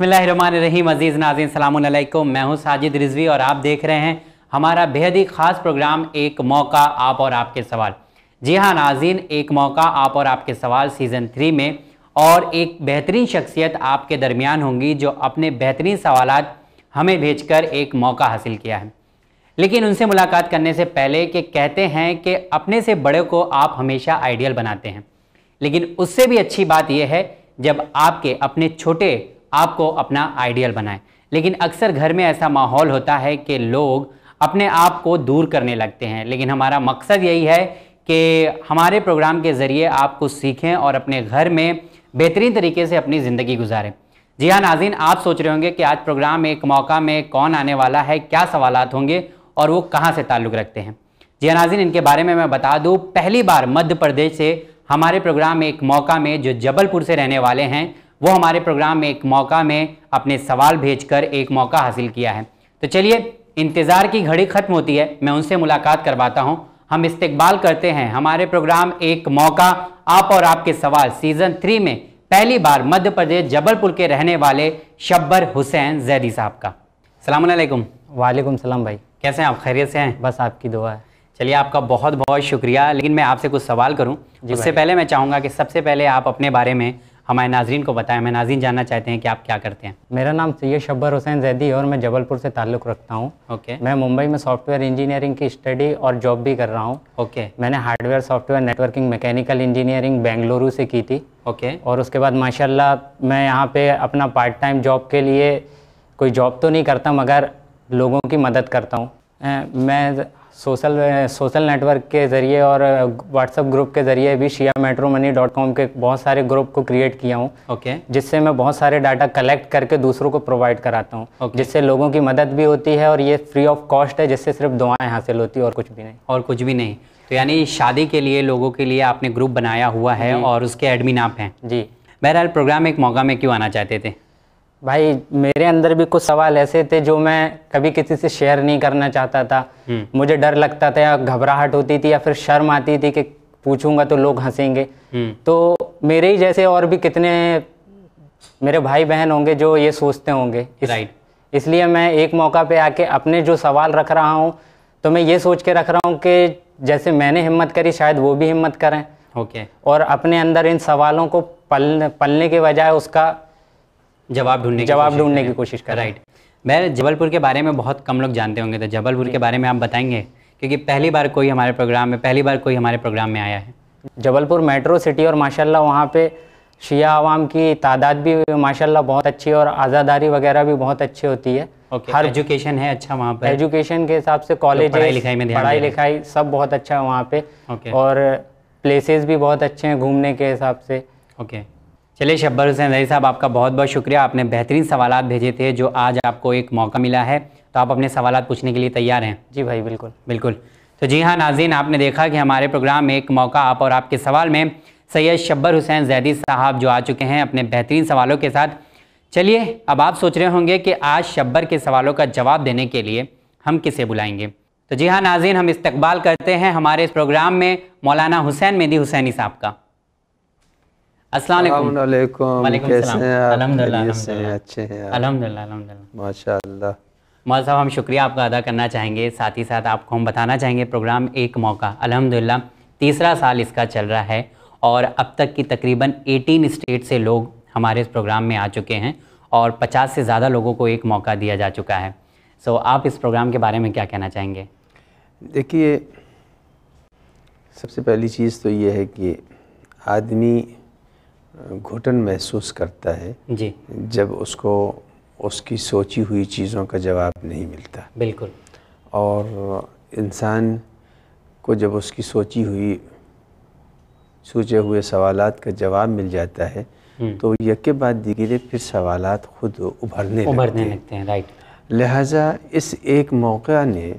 बसमिलीम अज़ीज़ नाजीन सलामकुम मैं हूं साजिद रिजवी और आप देख रहे हैं हमारा बेहद ही ख़ास प्रोग्राम एक मौका आप और आपके सवाल जी हाँ नाजीन एक मौका आप और आपके सवाल सीज़न थ्री में और एक बेहतरीन शख्सियत आपके दरमियान होंगी जो अपने बेहतरीन सवाल हमें भेज कर एक मौका हासिल किया है लेकिन उनसे मुलाकात करने से पहले कि कहते हैं कि अपने से बड़े को आप हमेशा आइडियल बनाते हैं लेकिन उससे भी अच्छी बात यह है जब आपके अपने छोटे आपको अपना आइडियल बनाएं लेकिन अक्सर घर में ऐसा माहौल होता है कि लोग अपने आप को दूर करने लगते हैं लेकिन हमारा मकसद यही है कि हमारे प्रोग्राम के ज़रिए आप कुछ सीखें और अपने घर में बेहतरीन तरीके से अपनी ज़िंदगी गुजारें जी हाँ नाजिन आप सोच रहे होंगे कि आज प्रोग्राम एक मौका में कौन आने वाला है क्या सवाल होंगे और वो कहाँ से ताल्लुक़ रखते हैं जी हाँ, नाजिन इनके बारे में मैं बता दूँ पहली बार मध्य प्रदेश से हमारे प्रोग्राम एक मौका में जो जबलपुर से रहने वाले हैं वो हमारे प्रोग्राम में एक मौका में अपने सवाल भेजकर एक मौका हासिल किया है तो चलिए इंतज़ार की घड़ी ख़त्म होती है मैं उनसे मुलाकात करवाता हूँ हम इस्तकबाल करते हैं हमारे प्रोग्राम एक मौका आप और आपके सवाल सीज़न थ्री में पहली बार मध्य प्रदेश जबलपुर के रहने वाले शब्बर हुसैन जैदी साहब का सलामकुम वालेकुम सलाम भाई कैसे हैं आप खैरियत से हैं बस आपकी दुआ है चलिए आपका बहुत बहुत शुक्रिया लेकिन मैं आपसे कुछ सवाल करूं उससे पहले मैं चाहूँगा कि सबसे पहले आप अपने बारे में हमारे नाजरन को बताएं हमें नाजीन जानना चाहते हैं कि आप क्या करते हैं मेरा नाम सैयद शब्बर हुसैन जैदी है और मैं जबलपुर से ताल्लुक़ रखता हूँ ओके okay. मैं मुंबई में सॉफ्टवेयर इंजीनियरिंग की स्टडी और जॉब भी कर रहा हूँ ओके okay. मैंने hardware software networking mechanical engineering Bengaluru से की थी ओके okay. और उसके बाद माशाला मैं यहाँ पर अपना पार्ट टाइम जॉब के लिए कोई जॉब तो नहीं करता मगर लोगों की मदद करता हूँ मैं सोशल सोशल नेटवर्क के ज़रिए और व्हाट्सअप ग्रुप के ज़रिए भी शिया मेट्रो मनी डॉट कॉम के बहुत सारे ग्रुप को क्रिएट किया हूँ ओके okay. जिससे मैं बहुत सारे डाटा कलेक्ट करके दूसरों को प्रोवाइड कराता हूँ okay. जिससे लोगों की मदद भी होती है और ये फ्री ऑफ कॉस्ट है जिससे सिर्फ दुआएँ हासिल होती है और कुछ भी नहीं और कुछ भी नहीं तो यानी शादी के लिए लोगों के लिए आपने ग्रुप बनाया हुआ है और उसके एडमिन आप हैं जी बहरहाल प्रोग्राम एक मौका में क्यों आना चाहते थे भाई मेरे अंदर भी कुछ सवाल ऐसे थे जो मैं कभी किसी से शेयर नहीं करना चाहता था हम्म। मुझे डर लगता था या घबराहट होती थी या फिर शर्म आती थी कि पूछूंगा तो लोग हंसेंगे हम्म। तो मेरे ही जैसे और भी कितने मेरे भाई बहन होंगे जो ये सोचते होंगे इस, राइट इसलिए मैं एक मौका पे आके अपने जो सवाल रख रहा हूँ तो मैं ये सोच के रख रहा हूँ कि जैसे मैंने हिम्मत करी शायद वो भी हिम्मत करें ओके okay. और अपने अंदर इन सवालों को पल पलने के बजाय उसका जवाब ढूंढने जवाब ढूंढने की कोशिश कर राइट मैं जबलपुर के बारे में बहुत कम लोग जानते होंगे तो जबलपुर हम्म। के बारे में आप बताएंगे क्योंकि पहली बार कोई हमारे प्रोग्राम में पहली बार कोई हमारे प्रोग्राम में आया है जबलपुर मेट्रो सिटी और माशाल्लाह वहाँ पे शिया आवाम की तादाद भी माशाल्लाह बहुत अच्छी और आज़ादारी वगैरह भी बहुत अच्छी होती है okay, हर एजुकेशन है अच्छा वहाँ पर एजुकेशन के हिसाब से कॉलेज तो लिखाई में पढ़ाई लिखाई सब बहुत अच्छा है वहाँ पे okay. और प्लेसेस भी बहुत अच्छे हैं घूमने के हिसाब से ओके okay. चलिए शब्बर हुसैन रही साहब आपका बहुत बहुत शुक्रिया आपने बेहतरीन सवाल भेजे थे जो आज आपको एक मौका मिला है तो आप अपने सवाल पूछने के लिए तैयार हैं जी भाई बिल्कुल बिल्कुल तो जी हाँ नाजीन आपने देखा कि हमारे प्रोग्राम में एक मौका आप और आपके सवाल में सैयद शब्बर हुसैन जैदी साहब जो आ चुके हैं अपने बेहतरीन सवालों के साथ चलिए अब आप सोच रहे होंगे कि आज शब्बर के सवालों का जवाब देने के लिए हम किसे बुलाएंगे तो जी हाँ नाजीन हम इस्तबाल करते हैं हमारे इस प्रोग्राम में मौलाना हुसैन मेदी हुसैनी साहब का अस्सलाम अलहमदिल्ला साहब हम शुक्रिया आपका अदा करना चाहेंगे साथ ही साथ आपको हम बताना चाहेंगे प्रोग्राम एक मौका अलहमदिल्ला तीसरा साल इसका चल रहा है और अब तक की तकरीबन 18 स्टेट से लोग हमारे इस प्रोग्राम में आ चुके हैं और 50 से ज़्यादा लोगों को एक मौका दिया जा चुका है सो so, आप इस प्रोग्राम के बारे में क्या कहना चाहेंगे देखिए सबसे पहली चीज़ तो ये है कि आदमी घुटन महसूस करता है जी जब उसको उसकी सोची हुई चीज़ों का जवाब नहीं मिलता बिल्कुल और इंसान को जब उसकी सोची हुई सोचे हुए सवालात का जवाब मिल जाता है हम्म। तो यके बाद दीगरे फिर सवालात खुद उभरने उभरने लगते, लगते हैं राइट लिहाजा इस एक मौका ने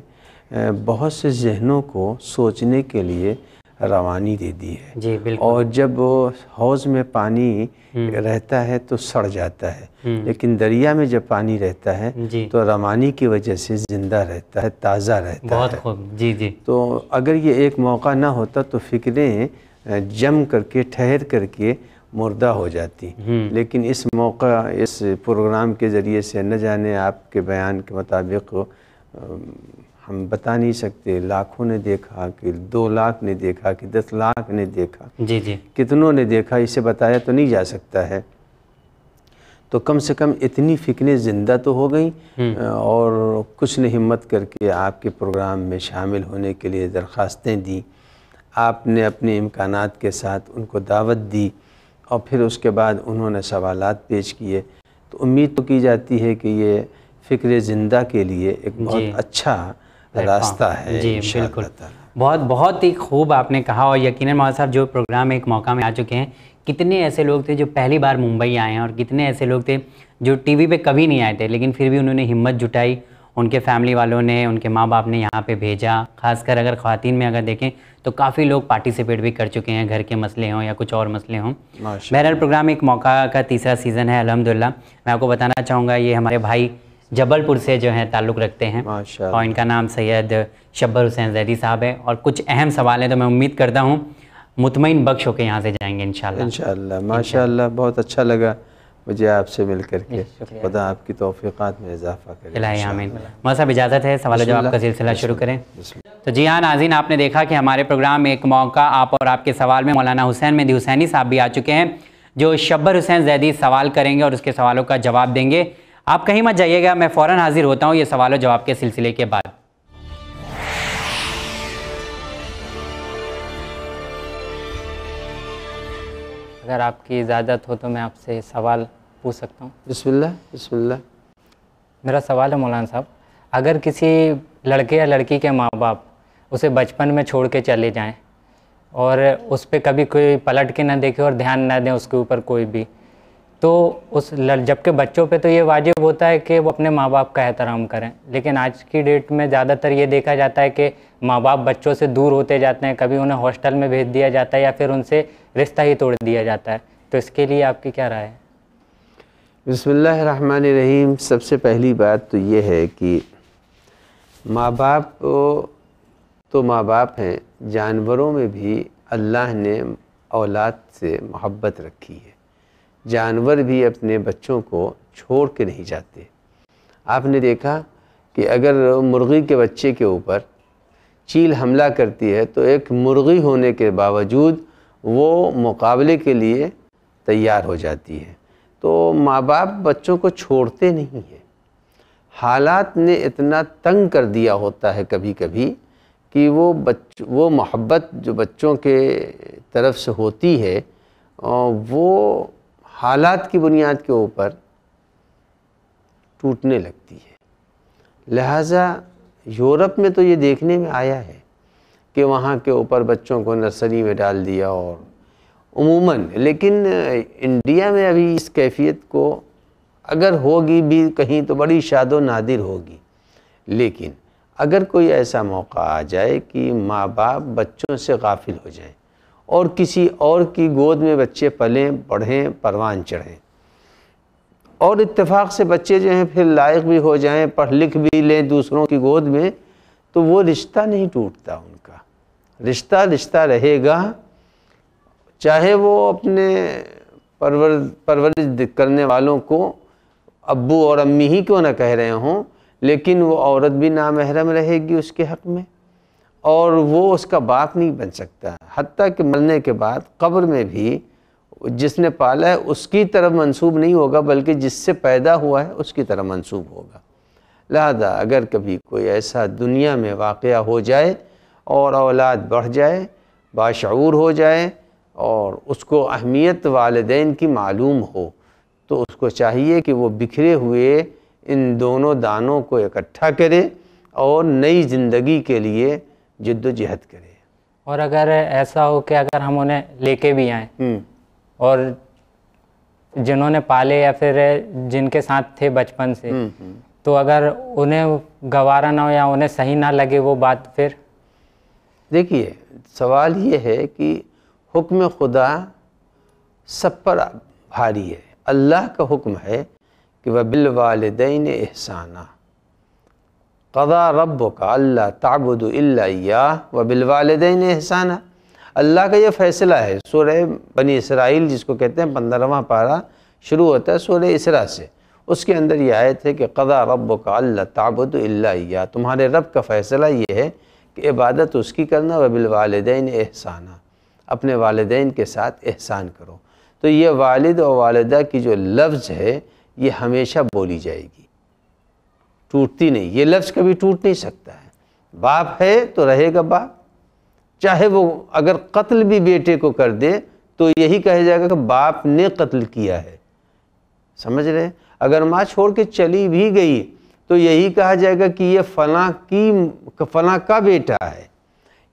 बहुत से जहनों को सोचने के लिए रवानी दे दी है जी और जब वो हौज़ में पानी हम्म। रहता है तो सड़ जाता है हम्म। लेकिन दरिया में जब पानी रहता है तो रवानी की वजह से ज़िंदा रहता है ताज़ा रहता बहुत है जी जी तो अगर ये एक मौका ना होता तो फिक्रें जम करके ठहर करके मुर्दा हो जाती हम्म। लेकिन इस मौका इस प्रोग्राम के ज़रिए से न जाने आपके बयान के मुताबिक हम बता नहीं सकते लाखों ने देखा कि दो लाख ने देखा कि दस लाख ने देखा जी जी कितनों ने देखा इसे बताया तो नहीं जा सकता है तो कम से कम इतनी फिक्रें ज़िंदा तो हो गई हम्म। और कुछ ने हिम्मत करके आपके प्रोग्राम में शामिल होने के लिए दरख्वास्तें दी आपने अपने इम्कान के साथ उनको दावत दी और फिर उसके बाद उन्होंने सवाल पेश किए तो उम्मीद तो की जाती है कि ये फ़िक्र ज़िंदा के लिए एक बहुत अच्छा हाँ। रास्ता है जी बिल्कुल बहुत बहुत ही खूब आपने कहा और यकीन मौलाना साहब जो प्रोग्राम एक मौका में आ चुके हैं कितने ऐसे लोग थे जो पहली बार मुंबई आए हैं और कितने ऐसे लोग थे जो टीवी पे कभी नहीं आए थे लेकिन फिर भी उन्होंने हिम्मत जुटाई उनके फैमिली वालों ने उनके माँ बाप ने यहाँ पे भेजा खासकर अगर ख़वान में अगर देखें तो काफ़ी लोग पार्टिसिपेट भी कर चुके हैं घर के मसले हों या कुछ और मसले हों बहरहाल प्रोग्राम एक मौका का तीसरा सीज़न है अलहमदिल्ला मैं आपको बताना चाहूँगा ये हमारे भाई जबलपुर से जो है ताल्लुक़ रखते हैं और इनका नाम सैयद शब्बर हुसैन जैदी साहब है और कुछ अहम सवाल हैं तो मैं उम्मीद करता हूँ मुतमिन बख्श होकर यहाँ से जाएंगे इन शाला माशा बहुत अच्छा लगा मुझे आपसे मिलकर के खुदा आपकी तोफ़ीक़ात में इजाफा करें आमीन मौत साहब इजाज़त है सवाल जवाब का सिलसिला शुरू करें तो जी हाँ नाजीन आपने देखा कि हमारे प्रोग्राम में एक मौका आप और आपके सवाल में मौलाना हुसैन मेदी हुसैनी साहब भी आ चुके हैं जो शब्बर हुसैन जैदी सवाल करेंगे और उसके सवालों का जवाब देंगे आप कहीं मत जाइएगा मैं फ़ौरन हाजिर होता हूँ ये सवाल जवाब के सिलसिले के बाद अगर आपकी इजाज़त हो तो मैं आपसे सवाल पूछ सकता हूँ बिस्मिल्लाह बिस्मिल्लाह मेरा सवाल है मौलाना साहब अगर किसी लड़के या लड़की के माँ बाप उसे बचपन में छोड़ के चले जाएँ और उस पर कभी कोई पलट के ना देखे और ध्यान ना दें उसके ऊपर कोई भी तो उस जबकि बच्चों पे तो ये वाजिब होता है कि वो अपने माँ बाप का एहतराम करें लेकिन आज की डेट में ज़्यादातर ये देखा जाता है कि माँ बाप बच्चों से दूर होते जाते हैं कभी उन्हें हॉस्टल में भेज दिया जाता है या फिर उनसे रिश्ता ही तोड़ दिया जाता है तो इसके लिए आपकी क्या राय है रहीम सबसे पहली बात तो ये है कि माँ बाप तो माँ बाप हैं जानवरों में भी अल्लाह ने औलाद से मोहब्बत रखी है जानवर भी अपने बच्चों को छोड़ के नहीं जाते आपने देखा कि अगर मुर्गी के बच्चे के ऊपर चील हमला करती है तो एक मुर्गी होने के बावजूद वो मुकाबले के लिए तैयार हो जाती है तो माँ बाप बच्चों को छोड़ते नहीं हैं हालात ने इतना तंग कर दिया होता है कभी कभी कि वो बच वो मोहब्बत जो बच्चों के तरफ से होती है वो हालात की बुनियाद के ऊपर टूटने लगती है लिहाजा यूरोप में तो ये देखने में आया है कि वहाँ के ऊपर बच्चों को नर्सरी में डाल दिया और उमूमन लेकिन इंडिया में अभी इस कैफियत को अगर होगी भी कहीं तो बड़ी शादो नादिर होगी लेकिन अगर कोई ऐसा मौका आ जाए कि माँ बाप बच्चों से गाफिल हो जाए और किसी और की गोद में बच्चे पलें पढ़ें परवान चढ़ें और इत्तेफाक से बच्चे जो हैं फिर लायक भी हो जाएं पढ़ लिख भी लें दूसरों की गोद में तो वो रिश्ता नहीं टूटता उनका रिश्ता रिश्ता रहेगा चाहे वो अपने परवर परवरिश करने वालों को अब्बू और अम्मी ही क्यों ना कह रहे हों लेकिन वो औरत भी नामहरम रहेगी उसके हक़ में और वो उसका बाप नहीं बन सकता हती कि मरने के बाद कब्र में भी जिसने पाला है उसकी तरफ मंसूब नहीं होगा बल्कि जिससे पैदा हुआ है उसकी तरफ मंसूब होगा लिहाजा अगर कभी कोई ऐसा दुनिया में वाक़ हो जाए और औलाद बढ़ जाए बाशूर हो जाए और उसको अहमियत वालदेन की मालूम हो तो उसको चाहिए कि वो बिखरे हुए इन दोनों दानों को इकट्ठा करे और नई ज़िंदगी के लिए जद्दोजहद करें और अगर ऐसा हो कि अगर हम उन्हें लेके भी आए हम्म। और जिन्होंने पाले या फिर जिनके साथ थे बचपन से हम्म, हम्म। तो अगर उन्हें गवारा ना हो या उन्हें सही ना लगे वो बात फिर देखिए सवाल ये है कि हुक्म खुदा सब पर भारी है अल्लाह का हुक्म है कि वह बिल एहसाना कदा रब का अल्ला ताबुद या व बिलवालदेन एहसान अल्लाह का यह फ़ैसला है सूर बनी इसराइल जिसको कहते हैं पंद्रहवा पारा शुरू होता है सूर इसरा से उसके अंदर यह आयत है कि कदा रब का अल्ला ताबुद या तुम्हारे रब का फ़ैसला यह है कि इबादत उसकी करना व बिलवालदेन एहसान अपने वालदेन के साथ एहसान करो तो ये वालद और वालदा की जो लफ्ज़ है ये हमेशा बोली जाएगी टूटती नहीं ये लफ्ज़ कभी टूट नहीं सकता है बाप है तो रहेगा बाप चाहे वो अगर कत्ल भी बेटे को कर दे तो यही कहा जाएगा कि बाप ने कत्ल किया है समझ रहे हैं अगर माँ छोड़ के चली भी गई तो यही कहा जाएगा कि ये फला की फला का बेटा है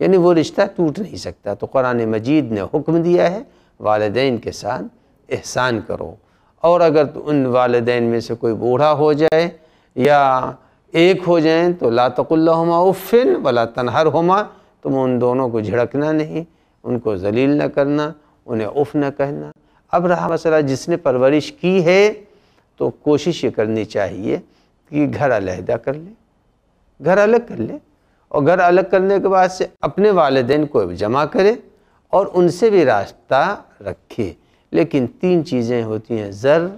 यानी वो रिश्ता टूट नहीं सकता तो कुरान मजीद ने हुक्म दिया है वालदेन के साथ एहसान करो और अगर उन वालदेन में से कोई बूढ़ा हो जाए या एक हो जाएं तो लातकुल्लहुमा उफ़िन वला तनहर होमा तुम उन दोनों को झिड़कना नहीं उनको जलील न करना उन्हें उफ़ न कहना अब रहा मसला जिसने परवरिश की है तो कोशिश ये करनी चाहिए कि घर अलहदा कर ले घर अलग कर ले और घर अलग करने के बाद से अपने वालदेन को जमा करे और उनसे भी रास्ता रखे लेकिन तीन चीज़ें होती हैं ज़र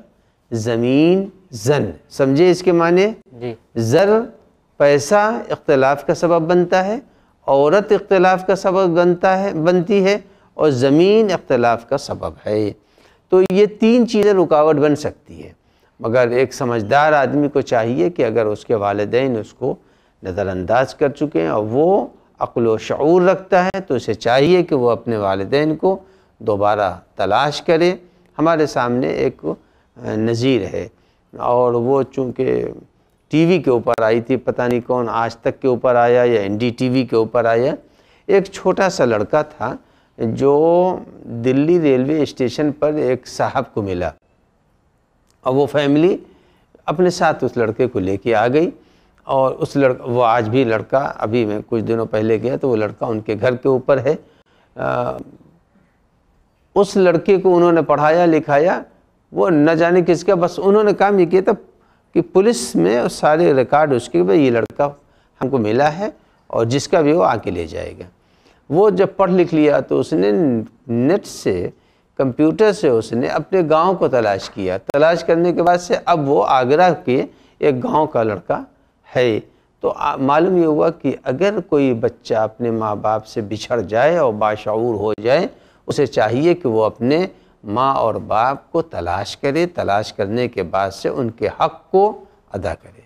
ज़मीन जन समझे इसके माने जर पैसा इख्तलाफ का सबब बनता है औरत इख्तलाफ का सबब बनता है बनती है और ज़मीन इख्तलाफ का सबब है तो ये तीन चीज़ें रुकावट बन सकती है मगर एक समझदार आदमी को चाहिए कि अगर उसके वालदे उसको नज़रअंदाज कर चुके हैं और वो अक्ल शूर रखता है तो उसे चाहिए कि वो अपने वालदेन को दोबारा तलाश करे हमारे सामने एक नज़ीर है और वो चूँकि टीवी के ऊपर आई थी पता नहीं कौन आज तक के ऊपर आया या एनडीटीवी के ऊपर आया एक छोटा सा लड़का था जो दिल्ली रेलवे स्टेशन पर एक साहब को मिला और वो फैमिली अपने साथ उस लड़के को लेके आ गई और उस लड़का वो आज भी लड़का अभी मैं कुछ दिनों पहले गया तो वो लड़का उनके घर के ऊपर है आ, उस लड़के को उन्होंने पढ़ाया लिखाया वो न जाने किसका बस उन्होंने काम ये किया था कि पुलिस में सारे रिकॉर्ड उसके भाई ये लड़का हमको मिला है और जिसका भी वो आके ले जाएगा वो जब पढ़ लिख लिया तो उसने नेट से कंप्यूटर से उसने अपने गांव को तलाश किया तलाश करने के बाद से अब वो आगरा के एक गांव का लड़का है तो मालूम ये हुआ कि अगर कोई बच्चा अपने माँ बाप से बिछड़ जाए और बाशूर हो जाए उसे चाहिए कि वो अपने माँ और बाप को तलाश करे तलाश करने के बाद से उनके हक़ को अदा करे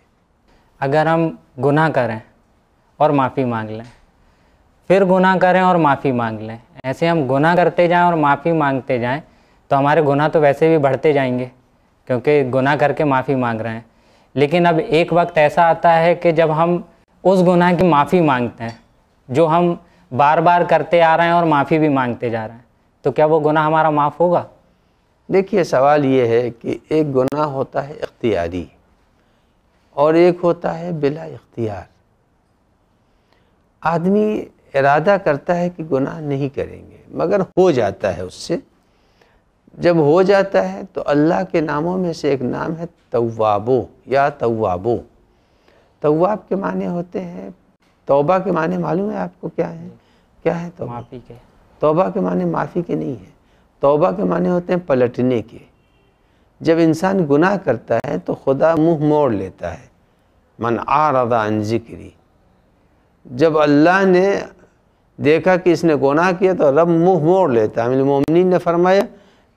अगर हम गुनाह करें और माफ़ी मांग लें फिर गुनाह करें और माफ़ी मांग लें ऐसे हम गुनाह करते जाएं और माफ़ी मांगते जाएं तो हमारे गुनाह तो वैसे भी बढ़ते जाएंगे क्योंकि गुनाह करके माफ़ी मांग रहे हैं लेकिन अब एक वक्त ऐसा आता है कि जब हम उस गुनाह की माफ़ी मांगते हैं जो हम बार बार करते आ रहे हैं और माफ़ी भी मांगते जा रहे हैं तो क्या वो गुनाह हमारा माफ़ होगा देखिए सवाल ये है कि एक गुनाह होता है इख्तियारी और एक होता है बिला इख्तियार आदमी इरादा करता है कि गुनाह नहीं करेंगे मगर हो जाता है उससे जब हो जाता है तो अल्लाह के नामों में से एक नाम है तवाबो या तवाबो तवाब के माने होते हैं तौबा के माने मालूम है आपको क्या है क्या है तो माफ़ी के तौबा के माने माफ़ी के नहीं है तौबा के माने होते हैं पलटने के जब इंसान गुनाह करता है तो खुदा मुंह मोड़ लेता है मन आ अन जिक्री जब अल्लाह ने देखा कि इसने गुनाह किया तो रब मुंह मोड़ लेता है मोमिन ने फरमाया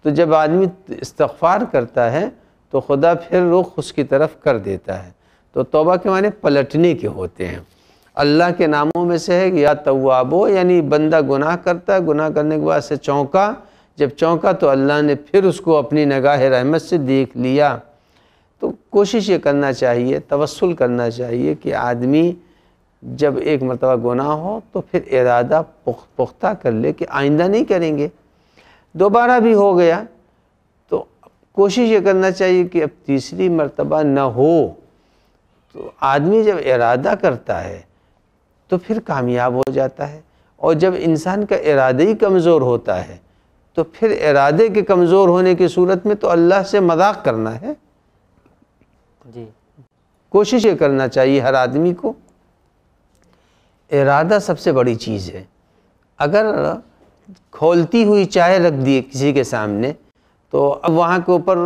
तो जब आदमी इस्तफ़ार करता है तो खुदा फिर रुख उसकी तरफ कर देता है तो तौबा के माने पलटने के होते हैं अल्लाह के नामों में से है या तवाबो यानी बंदा गुनाह करता है गुनाह करने के बाद से चौंका जब चौंका तो अल्लाह ने फिर उसको अपनी नगाह रहमत से देख लिया तो कोशिश ये करना चाहिए तवसल करना चाहिए कि आदमी जब एक मरतबा गुनाह हो तो फिर इरादा पुख्ता कर ले कि आइंदा नहीं करेंगे दोबारा भी हो गया तो कोशिश ये करना चाहिए कि अब तीसरी मरतबा ना हो तो आदमी जब इरादा करता है तो फिर कामयाब हो जाता है और जब इंसान का इरादा ही कमज़ोर होता है तो फिर इरादे के कमज़ोर होने की सूरत में तो अल्लाह से मजाक करना है जी कोशिश ये करना चाहिए हर आदमी को इरादा सबसे बड़ी चीज़ है अगर खोलती हुई चाय रख दिए किसी के सामने तो अब वहाँ के ऊपर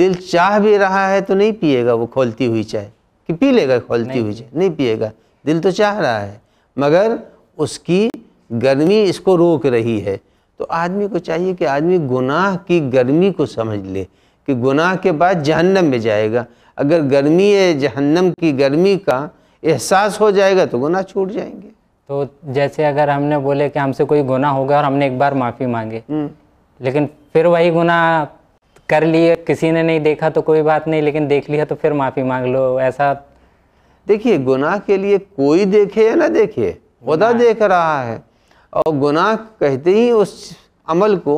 दिल चाह भी रहा है तो नहीं पिएगा वो खोलती हुई चाय कि पी लेगा खोलती हुई चाय नहीं पिएगा दिल तो चाह रहा है मगर उसकी गर्मी इसको रोक रही है तो आदमी को चाहिए कि आदमी गुनाह की गर्मी को समझ ले कि गुनाह के बाद जहन्नम में जाएगा अगर गर्मी है जहन्नम की गर्मी का एहसास हो जाएगा तो गुनाह छूट जाएंगे तो जैसे अगर हमने बोले कि हमसे कोई गुनाह होगा और हमने एक बार माफ़ी मांगे हम्म। लेकिन फिर वही गुनाह कर लिए किसी ने नहीं देखा तो कोई बात नहीं लेकिन देख लिया तो फिर माफ़ी मांग लो ऐसा देखिए गुनाह के लिए कोई देखे या ना देखे खुदा देख रहा है और गुनाह कहते ही उस अमल को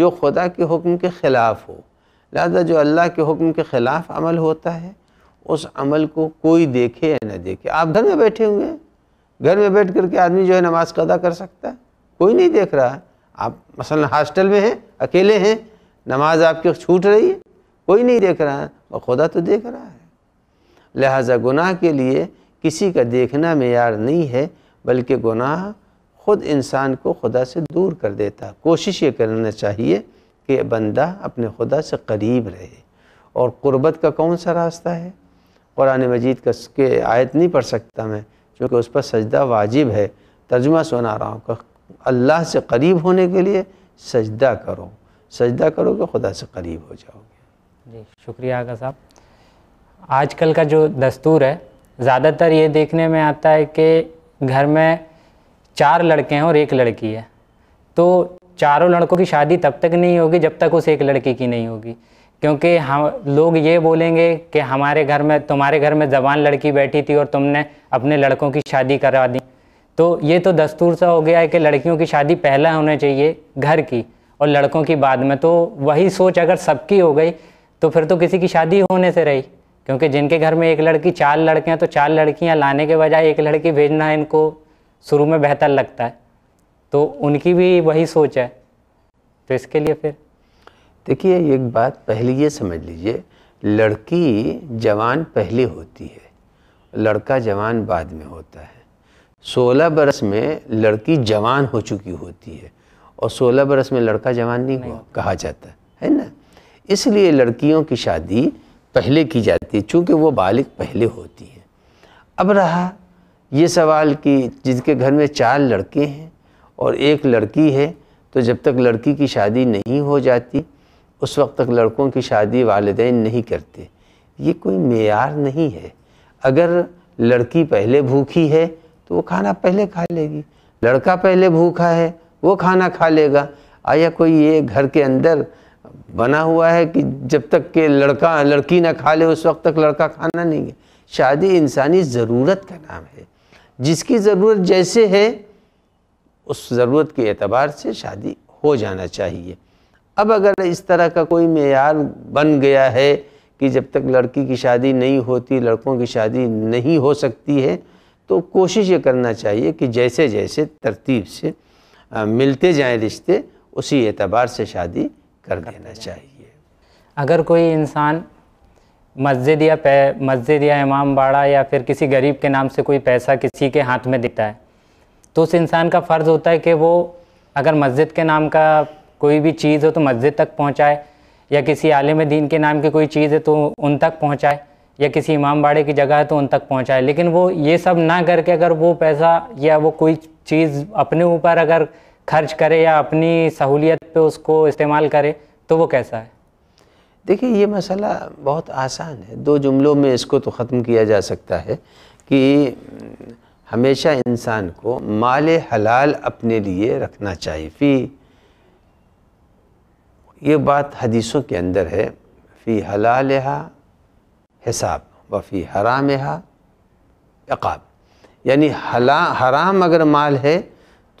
जो खुदा के हुक्म के ख़िलाफ़ हो लिहाजा जो अल्लाह के हुक्म के ख़िलाफ़ अमल होता है उस अमल को कोई देखे या ना देखे आप घर में बैठे हुए हैं घर में बैठ करके आदमी जो है नमाज अदा कर सकता है कोई नहीं देख रहा है आप मसलन हॉस्टल में हैं अकेले हैं नमाज आपकी छूट रही है कोई नहीं देख रहा है और खुदा तो देख रहा है लिहाजा गुनाह के लिए किसी का देखना मैार नहीं है बल्कि गुनाह ख़ुद इंसान को खुदा से दूर कर देता कोशिश ये करना चाहिए कि बंदा अपने खुदा से करीब रहे और क़ुरबत का कौन सा रास्ता है कुरान मजीद का के आयत नहीं पढ़ सकता मैं क्योंकि उस पर सजदा वाजिब है तर्जुमा सुना रहा हूँ अल्लाह से करीब होने के लिए सजदा करो सजदा करोगे खुदा से करीब हो जाओगे जी शुक्रिया आगा साहब आजकल का जो दस्तूर है ज़्यादातर ये देखने में आता है कि घर में चार लड़के हैं और एक लड़की है तो चारों लड़कों की शादी तब तक नहीं होगी जब तक उस एक लड़की की नहीं होगी क्योंकि हम लोग ये बोलेंगे कि हमारे घर में तुम्हारे घर में जबान लड़की बैठी थी और तुमने अपने लड़कों की शादी करवा दी तो ये तो दस्तूर सा हो गया है कि लड़कियों की शादी पहला होना चाहिए घर की और लड़कों की बाद में तो वही सोच अगर सबकी हो गई तो फिर तो किसी की शादी होने से रही क्योंकि जिनके घर में एक लड़की चार लड़के हैं तो चार लड़कियां लाने के बजाय एक लड़की भेजना इनको शुरू में बेहतर लगता है तो उनकी भी वही सोच है तो इसके लिए फिर देखिए एक बात पहले ये समझ लीजिए लड़की जवान पहले होती है लड़का जवान बाद में होता है 16 बरस में लड़की जवान हो चुकी होती है और 16 बरस में लड़का जवान नहीं, नहीं हुआ कहा जाता है ना इसलिए लड़कियों की शादी पहले की जाती जाती है चूँकि वो बालिक पहले होती हैं अब रहा ये सवाल कि जिसके घर में चार लड़के हैं और एक लड़की है तो जब तक लड़की की शादी नहीं हो जाती उस वक्त तक लड़कों की शादी वालदेन नहीं करते ये कोई मेयार नहीं है अगर लड़की पहले भूखी है तो वो खाना पहले खा लेगी लड़का पहले भूखा है वो खाना खा लेगा आया कोई ये घर के अंदर बना हुआ है कि जब तक के लड़का लड़की ना खा ले उस वक्त तक लड़का खाना नहीं है शादी इंसानी ज़रूरत का नाम है जिसकी ज़रूरत जैसे है उस ज़रूरत के एतबार से शादी हो जाना चाहिए अब अगर इस तरह का कोई मैार बन गया है कि जब तक लड़की की शादी नहीं होती लड़कों की शादी नहीं हो सकती है तो कोशिश ये करना चाहिए कि जैसे जैसे तरतीब से आ, मिलते जाएं रिश्ते उसी एतबार से शादी कर देना चाहिए अगर कोई इंसान मस्जिद या मस्जिद या इमाम बाड़ा या फिर किसी गरीब के नाम से कोई पैसा किसी के हाथ में देता है तो उस इंसान का फ़र्ज़ होता है कि वो अगर मस्जिद के नाम का कोई भी चीज़ हो तो मस्जिद तक पहुँचाए या किसी आलिम दीन के नाम की कोई चीज़ है तो उन तक पहुँचाए या किसी इमाम बाड़े की जगह है तो उन तक पहुँचाए लेकिन वो ये सब ना करके अगर वो पैसा या वो कोई चीज़ अपने ऊपर अगर खर्च करे या अपनी सहूलियत पे उसको इस्तेमाल करे तो वो कैसा है देखिए ये मसला बहुत आसान है दो जुमलों में इसको तो ख़त्म किया जा सकता है कि हमेशा इंसान को माल हलाल अपने लिए रखना चाहिए फ़ी ये बात हदीसों के अंदर है फ़ी हलाल हिसाब व फ़ी हराम यानी हला हराम अगर माल है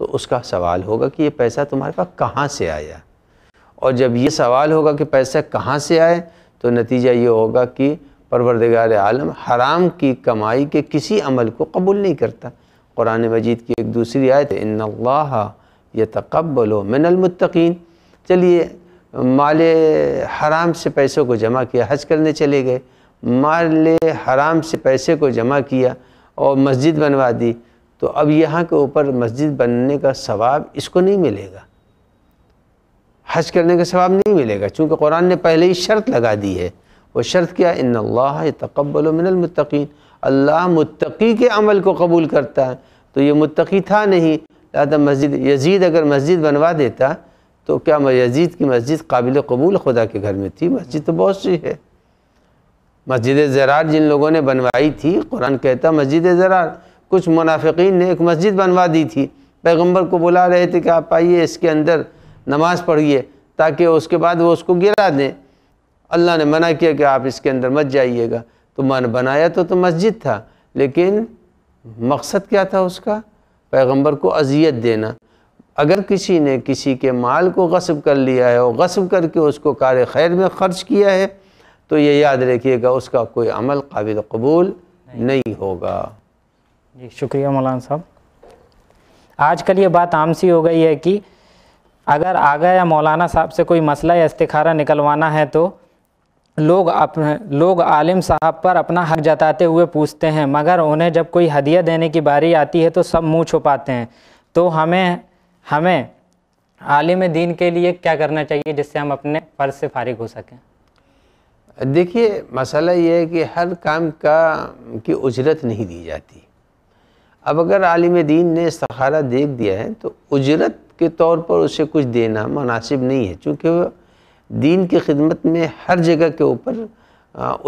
तो उसका सवाल होगा कि ये पैसा तुम्हारे पास कहाँ से आया और जब ये सवाल होगा कि पैसा कहाँ से आए तो नतीजा ये होगा कि परवरदगार आलम हराम की कमाई के किसी अमल को कबूल नहीं करता कुरान मजीद की एक दूसरी आयत इन अल्लाह ये तकबल मिनलमतकीन चलिए माल हराम से पैसों को जमा किया हज करने चले गए माल हराम से पैसे को जमा किया और मस्जिद बनवा दी तो अब यहाँ के ऊपर मस्जिद बनने का सवाब इसको नहीं मिलेगा हज करने का सवाब नहीं मिलेगा चूँकि कुरान ने पहले ही शर्त लगा दी है वो शर्त क्या इन अल्लाह तकबल मिनलमतिन अल्लाह मुत्तकी के अमल को कबूल करता है तो ये मुत्तकी था नहीं लिहाजा मस्जिद यजीद अगर मस्जिद बनवा देता तो क्या यजीद की मस्जिद काबिल कबूल खुदा के घर में थी मस्जिद तो बहुत सी है मस्जिद ज़रार जिन लोगों ने बनवाई थी कुरान कहता मस्जिद ज़रार कुछ मुनाफिकीन ने एक मस्जिद बनवा दी थी पैगंबर को बुला रहे थे कि आप आइए इसके अंदर नमाज़ पढ़िए ताकि उसके बाद वो उसको गिरा दें अल्लाह ने मना किया कि आप इसके अंदर मत जाइएगा तो मन बनाया तो तो मस्जिद था लेकिन मकसद क्या था उसका पैगंबर को अजियत देना अगर किसी ने किसी के माल को गसब कर लिया है और गसब करके उसको कार खैर में ख़र्च किया है तो ये याद रखिएगा उसका कोई अमल काबिल कबूल नहीं होगा जी शुक्रिया मौलाना साहब आजकल ये बात आम सी हो गई है कि अगर आगा या मौलाना साहब से कोई मसला या इस्तारा निकलवाना है तो लोग अपने लोग आलिम साहब पर अपना हक जताते हुए पूछते हैं मगर उन्हें जब कोई हदिया देने की बारी आती है तो सब मुंह छुपाते हैं तो हमें हमें आलिम दीन के लिए क्या करना चाहिए जिससे हम अपने फ़र्ज से फारिग हो सकें देखिए मसला ये है कि हर काम का की उजरत नहीं दी जाती अब अगर आलिम दीन ने सहारा देख दिया है तो उजरत के तौर पर उसे कुछ देना मुनासिब नहीं है चूँकि वह दीन की खिदमत में हर जगह के ऊपर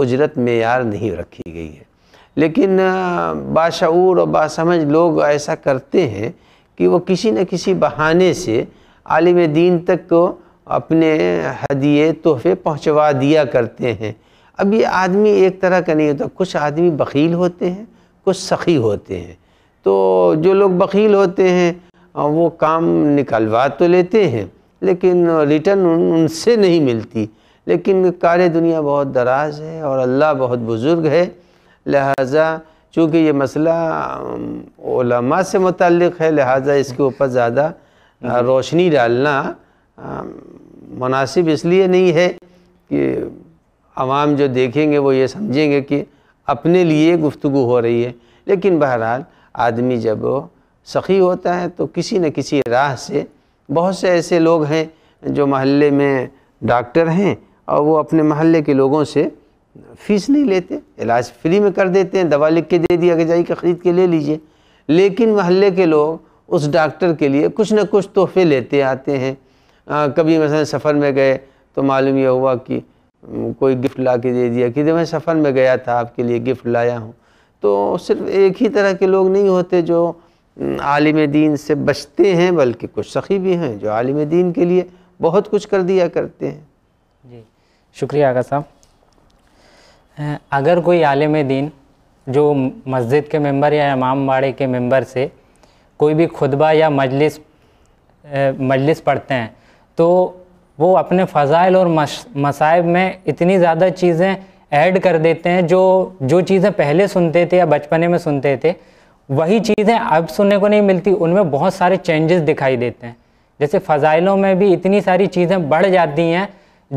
उजरत मैार नहीं रखी गई है लेकिन बाशूर और बासमझ लोग ऐसा करते हैं कि वो किसी न किसी बहाने से आलिम दीन तक को अपने हदिए तोहफे पहुँचवा दिया करते हैं अब ये आदमी एक तरह का नहीं होता कुछ आदमी बकील होते हैं कुछ सखी होते हैं तो जो लोग बकील होते हैं वो काम निकलवा तो लेते हैं लेकिन रिटर्न उन, उनसे नहीं मिलती लेकिन कार दुनिया बहुत दराज है और अल्लाह बहुत बुज़ुर्ग है लिहाजा चूँकि ये मसला ओलमा से मुतल है लिहाजा इसके ऊपर ज़्यादा रोशनी डालना मुनासिब इसलिए नहीं है कि आवाम जो देखेंगे वो ये समझेंगे कि अपने लिए गुफ्तु हो रही है लेकिन बहरहाल आदमी जब सखी होता है तो किसी न किसी राह से बहुत से ऐसे लोग हैं जो महल्ले में डॉक्टर हैं और वो अपने महल्ले के लोगों से फीस नहीं लेते इलाज फ्री में कर देते हैं दवा लिख के दे दिया कि जाइए के ख़रीद के ले लीजिए लेकिन महल्ले के लोग उस डॉक्टर के लिए कुछ ना कुछ तोहफे लेते आते हैं आ, कभी मैं सफ़र में गए तो मालूम यह हुआ कि कोई गिफ्ट ला के दे दिया कि मैं सफ़र में गया था आपके लिए गिफ्ट लाया हूँ तो सिर्फ एक ही तरह के लोग नहीं होते जो आलिम दीन से बचते हैं बल्कि कुछ सखी भी हैं जो आलिम दीन के लिए बहुत कुछ कर दिया करते हैं जी शुक्रिया आगा साहब अगर कोई आलिम दीन जो मस्जिद के मेंबर या इमाम बाड़े के मेंबर से कोई भी खुतबा या मजलिस मजलिस पढ़ते हैं तो वो अपने फ़ज़ाइल और मसाइब में इतनी ज़्यादा चीज़ें ऐड कर देते हैं जो जो चीज़ें पहले सुनते थे या बचपने में सुनते थे वही चीज़ें अब सुनने को नहीं मिलती उनमें बहुत सारे चेंजेस दिखाई देते हैं जैसे फ़जाइलों में भी इतनी सारी चीज़ें बढ़ जाती हैं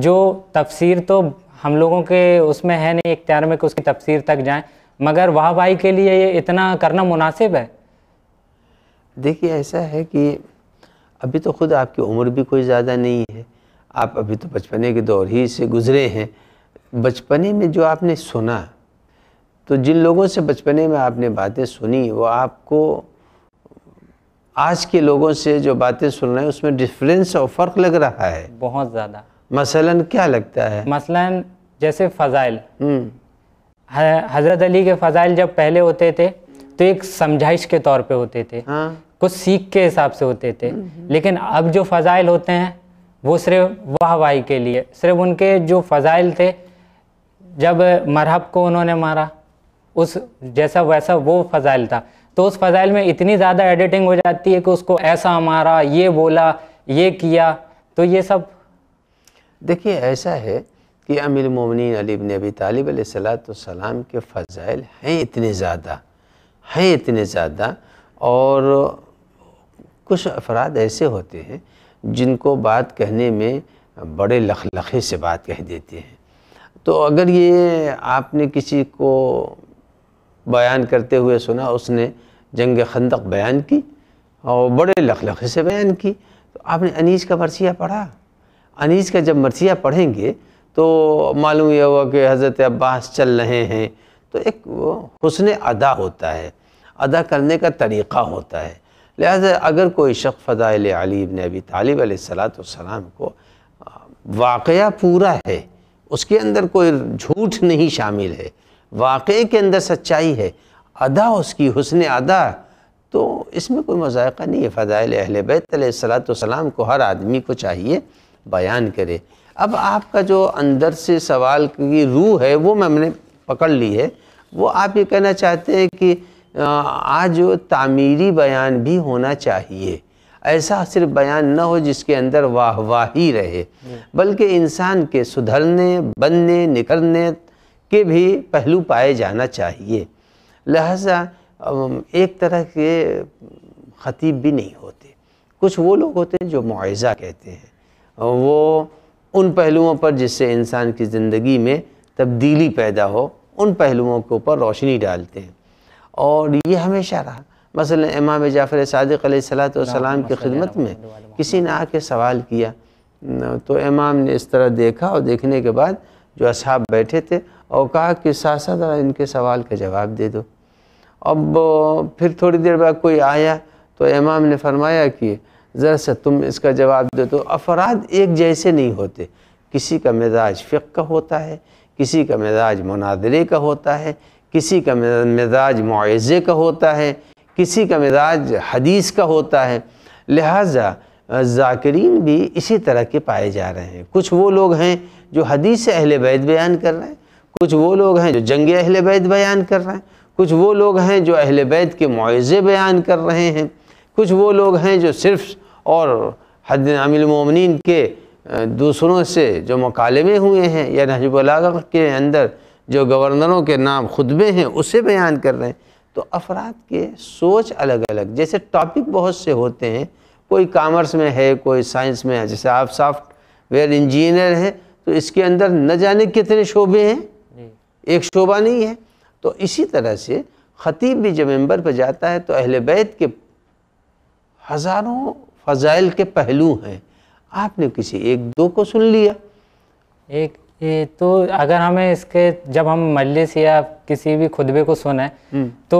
जो तफसीर तो हम लोगों के उसमें है नहीं इख्तियार में कि उसकी तफसीर तक जाएं मगर वाह भाई के लिए ये इतना करना मुनासिब है देखिए ऐसा है कि अभी तो ख़ुद आपकी उम्र भी कोई ज़्यादा नहीं है आप अभी तो बचपने के दौर ही से गुज़रे हैं बचपने में जो आपने सुना तो जिन लोगों से बचपने में आपने बातें सुनी वो आपको आज के लोगों से जो बातें सुन रहे हैं उसमें डिफरेंस और फ़र्क लग रहा है बहुत ज़्यादा मसलन क्या लगता है मसलन जैसे फ़जाइल हज़रत हम्म। अली के फ़जाइल जब पहले होते थे तो एक समझाइश के तौर पे होते थे हाँ? कुछ सीख के हिसाब से होते थे हम्म। लेकिन अब जो फ़जाइल होते हैं वो सिर्फ वाहवाही के लिए सिर्फ उनके जो फ़जाइल थे जब मरहब को उन्होंने मारा उस जैसा वैसा वो फजाइल था तो उस फजाइल में इतनी ज़्यादा एडिटिंग हो जाती है कि उसको ऐसा मारा ये बोला ये किया तो ये सब देखिए ऐसा है कि अमीर मोमिन अली ने अबी तालिब सलाम के फ़जाइल हैं इतने ज़्यादा हैं इतने ज़्यादा और कुछ अफराद ऐसे होते हैं जिनको बात कहने में बड़े लख लखे से बात कह देते हैं तो अगर ये आपने किसी को बयान करते हुए सुना उसने जंग खंदक बयान की और बड़े लखलखे से बयान की तो आपने अनीस का मरसिया पढ़ा अनीस का जब मरसिया पढ़ेंगे तो मालूम यह हुआ कि हज़रत अब्बास चल रहे हैं तो एक हसन अदा होता है अदा करने का तरीक़ा होता है लिहाजा अगर कोई शख्स फ़ज़ाइल अलीब ने अबी तालिब सलात को वाक़ पूरा है उसके अंदर कोई झूठ नहीं शामिल है वाक़े के अंदर सच्चाई है अदा उसकी हुसन अदा तो इसमें कोई मजायका नहीं है फ़ायल अहल बैतलाम को हर आदमी को चाहिए बयान करे अब आपका जो अंदर से सवाल की रूह है वो मैं मैंने पकड़ ली है वो आप ये कहना चाहते हैं कि आज तामीरी बयान भी होना चाहिए ऐसा सिर्फ बयान न हो जिसके अंदर वाह वाही रहे बल्कि इंसान के सुधरने बनने निखरने के भी पहलू पाए जाना चाहिए लिहाजा एक तरह के ख़तीब भी नहीं होते कुछ वो लोग होते हैं जो मुआवजा कहते हैं वो उन पहलुओं पर जिससे इंसान की ज़िंदगी में तब्दीली पैदा हो उन पहलुओं के ऊपर रोशनी डालते हैं और ये हमेशा रहा मसल इमाम जाफ़र सदक सलाम की खिदमत में किसी ने आके सवाल किया तो इमाम ने इस तरह देखा और देखने के बाद जो असाब बैठे थे और कहा कि साथ साथ इनके सवाल का जवाब दे दो अब फिर थोड़ी देर बाद कोई आया तो इमाम ने फरमाया कि ज़रा सा तुम इसका जवाब दो तो अफराद एक जैसे नहीं होते किसी का मिजाज फ़िक का होता है किसी का मिजाज मुनादरे का होता है किसी का मिजाज मुआज़े का होता है किसी का मिजाज हदीस का होता है लिहाजा जाकरीन भी इसी तरह के पाए जा रहे हैं कुछ वो लोग हैं जो हदीस अहल बैत बयान कर रहे हैं कुछ वो लोग हैं जो जंग अहल बैत बयान कर रहे हैं कुछ वो लोग हैं जो अहल बैत के मुआवजे बयान कर रहे हैं कुछ वो लोग हैं जो सिर्फ और हद अमिलमिन के दूसरों से जो मकालमे हुए हैं या नहजबलाग के अंदर जो गवर्नरों के नाम खुतबे हैं उसे बयान कर रहे हैं तो अफराद के सोच अलग अलग जैसे टॉपिक बहुत से होते हैं कोई कॉमर्स में है कोई साइंस में है जैसे आप सॉफ्टवेयर इंजीनियर हैं तो इसके अंदर न जाने कितने शोबे हैं एक शोबा नहीं है तो इसी तरह से ख़तीब भी जब मेम्बर पर जाता है तो अहल बैत के हज़ारों फ़जाइल के पहलू हैं आपने किसी एक दो को सुन लिया एक ये तो अगर हमें इसके जब हम मजलिस या किसी भी खुतबे को सुने हम्म। तो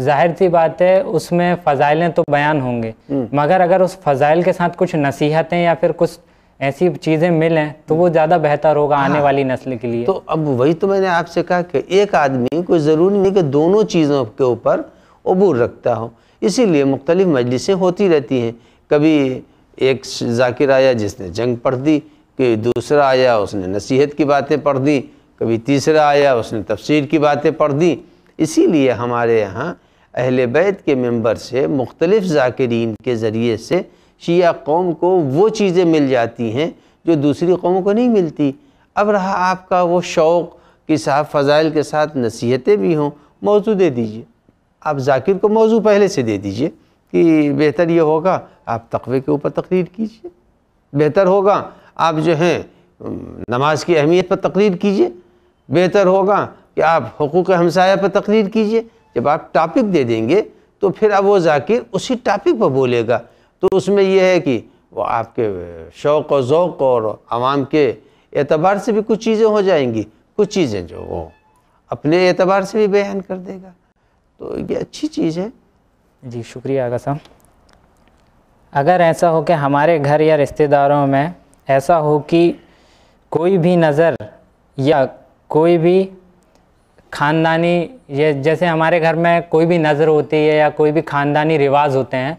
जाहिर सी बात है उसमें फ़जाइलें तो बयान होंगे हम्म। मगर अगर उस फ़जाइल के साथ कुछ नसीहतें या फिर कुछ ऐसी चीज़ें मिलें तो हम्म। वो ज़्यादा बेहतर होगा हाँ। आने वाली नस्ल के लिए तो अब वही तो मैंने आपसे कहा कि एक आदमी कोई ज़रूरी नहीं कि दोनों चीज़ों के ऊपर अबूर रखता हो इसीलिए मुख्तलिफ मजलिसें होती रहती हैं कभी एक जाकिर आया जिसने जंग पढ़ दी कि दूसरा आया उसने नसीहत की बातें पढ़ दी कभी तीसरा आया उसने तफसीर की बातें पढ़ दी इसीलिए हमारे यहाँ अहल बैत के मेंबर से मुख्तलिफ़ ज़ाकरीन के ज़रिए से शिया कौम को वो चीज़ें मिल जाती हैं जो दूसरी कौमों को नहीं मिलती अब रहा आपका वो शौक़ कि साहब फ़ज़ाइल के साथ नसीहतें भी हों मौजू दे दीजिए आप जाकिर को मौजू पहले से दे दीजिए कि बेहतर ये होगा आप तकवे के ऊपर तकरीर कीजिए बेहतर होगा आप जो हैं नमाज की अहमियत पर तकरीर कीजिए बेहतर होगा कि आप हकूक़ हमसाया पर तकरीर कीजिए जब आप टॉपिक दे देंगे तो फिर अब वो जाकिर उसी टॉपिक पर बोलेगा तो उसमें यह है कि वो आपके शौक़ और ओक़ और आवाम के एतबार से भी कुछ चीज़ें हो जाएंगी कुछ चीज़ें जो वो अपने एतबार से भी बयान कर देगा तो ये अच्छी चीज़ है जी शुक्रिया आगा साहब अगर ऐसा हो कि हमारे घर या रिश्तेदारों में ऐसा हो कि कोई भी नज़र या कोई भी ख़ानदानी ये जैसे हमारे घर में कोई भी नज़र होती है या कोई भी ख़ानदानी रिवाज होते हैं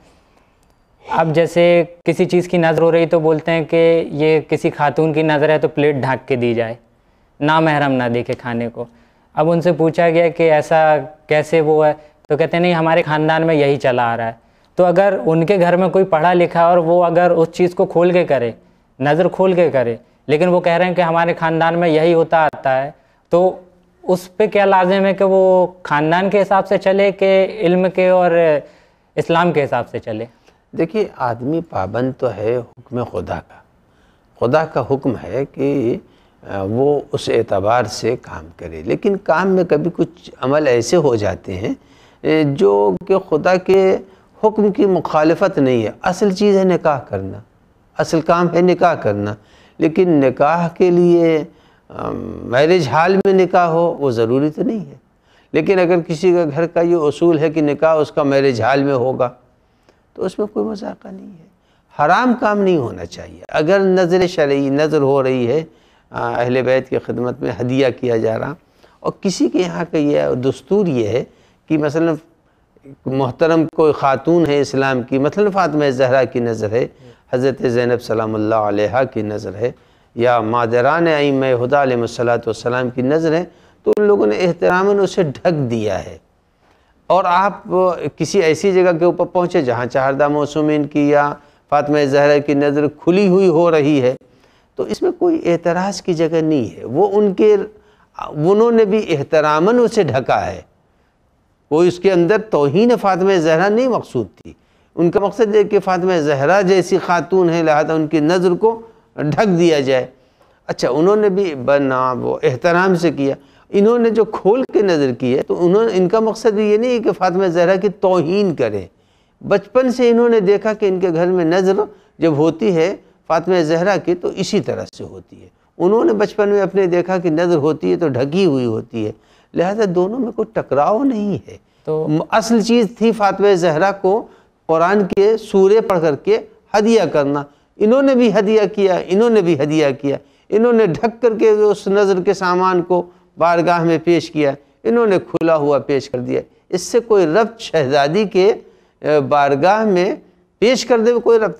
अब जैसे किसी चीज़ की नज़र हो रही तो बोलते हैं कि ये किसी खातून की नज़र है तो प्लेट ढाँक के दी जाए ना महरम ना देखे खाने को अब उनसे पूछा गया कि ऐसा कैसे वो है तो कहते हैं नहीं हमारे ख़ानदान में यही चला आ रहा है तो अगर उनके घर में कोई पढ़ा लिखा और वो अगर उस चीज़ को खोल के करे नज़र खोल के करे लेकिन वो कह रहे हैं कि हमारे ख़ानदान में यही होता आता है तो उस पर क्या लाजिम है कि वो ख़ानदान के हिसाब से चले कि इल्म के और इस्लाम के हिसाब से चले देखिए आदमी पाबंद तो है हुक्म खुदा का खुदा का हुक्म है कि वो उस एतबार से काम करे लेकिन काम में कभी कुछ अमल ऐसे हो जाते हैं जो कि खुदा के हुक्म की मुखालफत नहीं है असल चीज़ है निकाह करना असल काम है निकाह करना लेकिन निकाह के लिए मैरिज हाल में निकाह हो वो ज़रूरी तो नहीं है लेकिन अगर किसी का घर का ये असूल है कि निकाह उसका मैरिज हाल में होगा तो उसमें कोई मजाक नहीं है हराम काम नहीं होना चाहिए अगर नज़र शरी नज़र हो रही है अहले बैत की खिदमत में हदिया किया जा रहा और किसी के यहाँ का यह दस्तूर ये है कि मसलन मोहतरम कोई ख़ातून है इस्लाम की मसलन फ़ातम जहरा की नज़र है हज़रत ज़ैनब सलाम्ला की नज़र है या मादरान आईम हुदासलाम की नज़र है तो उन लोगों ने एहतराम उसे ढक दिया है और आप किसी ऐसी जगह के ऊपर पहुँचे जहाँ चारदा मौसमिन की या फातम जहरा की नज़र खुली हुई हो रही है तो इसमें कोई एतराज़ की जगह नहीं है वो उनके उन्होंने भी एहतराम उसे ढका है कोई इसके अंदर तोहन फातम जहरा नहीं मकसूद थी उनका मकसद है कि फ़ातिमा जहरा जैसी खातून है लिहाजा उनकी नज़र को ढक दिया जाए अच्छा उन्होंने भी बना वो एहतराम से किया इन्होंने जो खोल के नज़र की है तो उन्होंने इनका मकसद भी ये नहीं है कि फ़ातिमा जहरा की तोहन करें बचपन से इन्होंने देखा कि इनके घर में नज़र जब होती है फ़ातिमा जहरा की तो इसी तरह से होती है उन्होंने बचपन में अपने देखा कि नज़र होती है तो ढकी हुई होती है लिहाजा दोनों में कोई टकराव नहीं है तो असल चीज़ थी फ़ातिमा जहरा को कुरान के सूरे पढ़ करके हदिया करना इन्होंने भी हदिया किया इन्होंने भी हदिया किया इन्होंने ढक करके उस नज़र के सामान को बारगाह में पेश किया इन्होंने खुला हुआ पेश कर दिया इससे कोई रब्त शहजादी के बारगाह में पेश कर दे कोई रब्त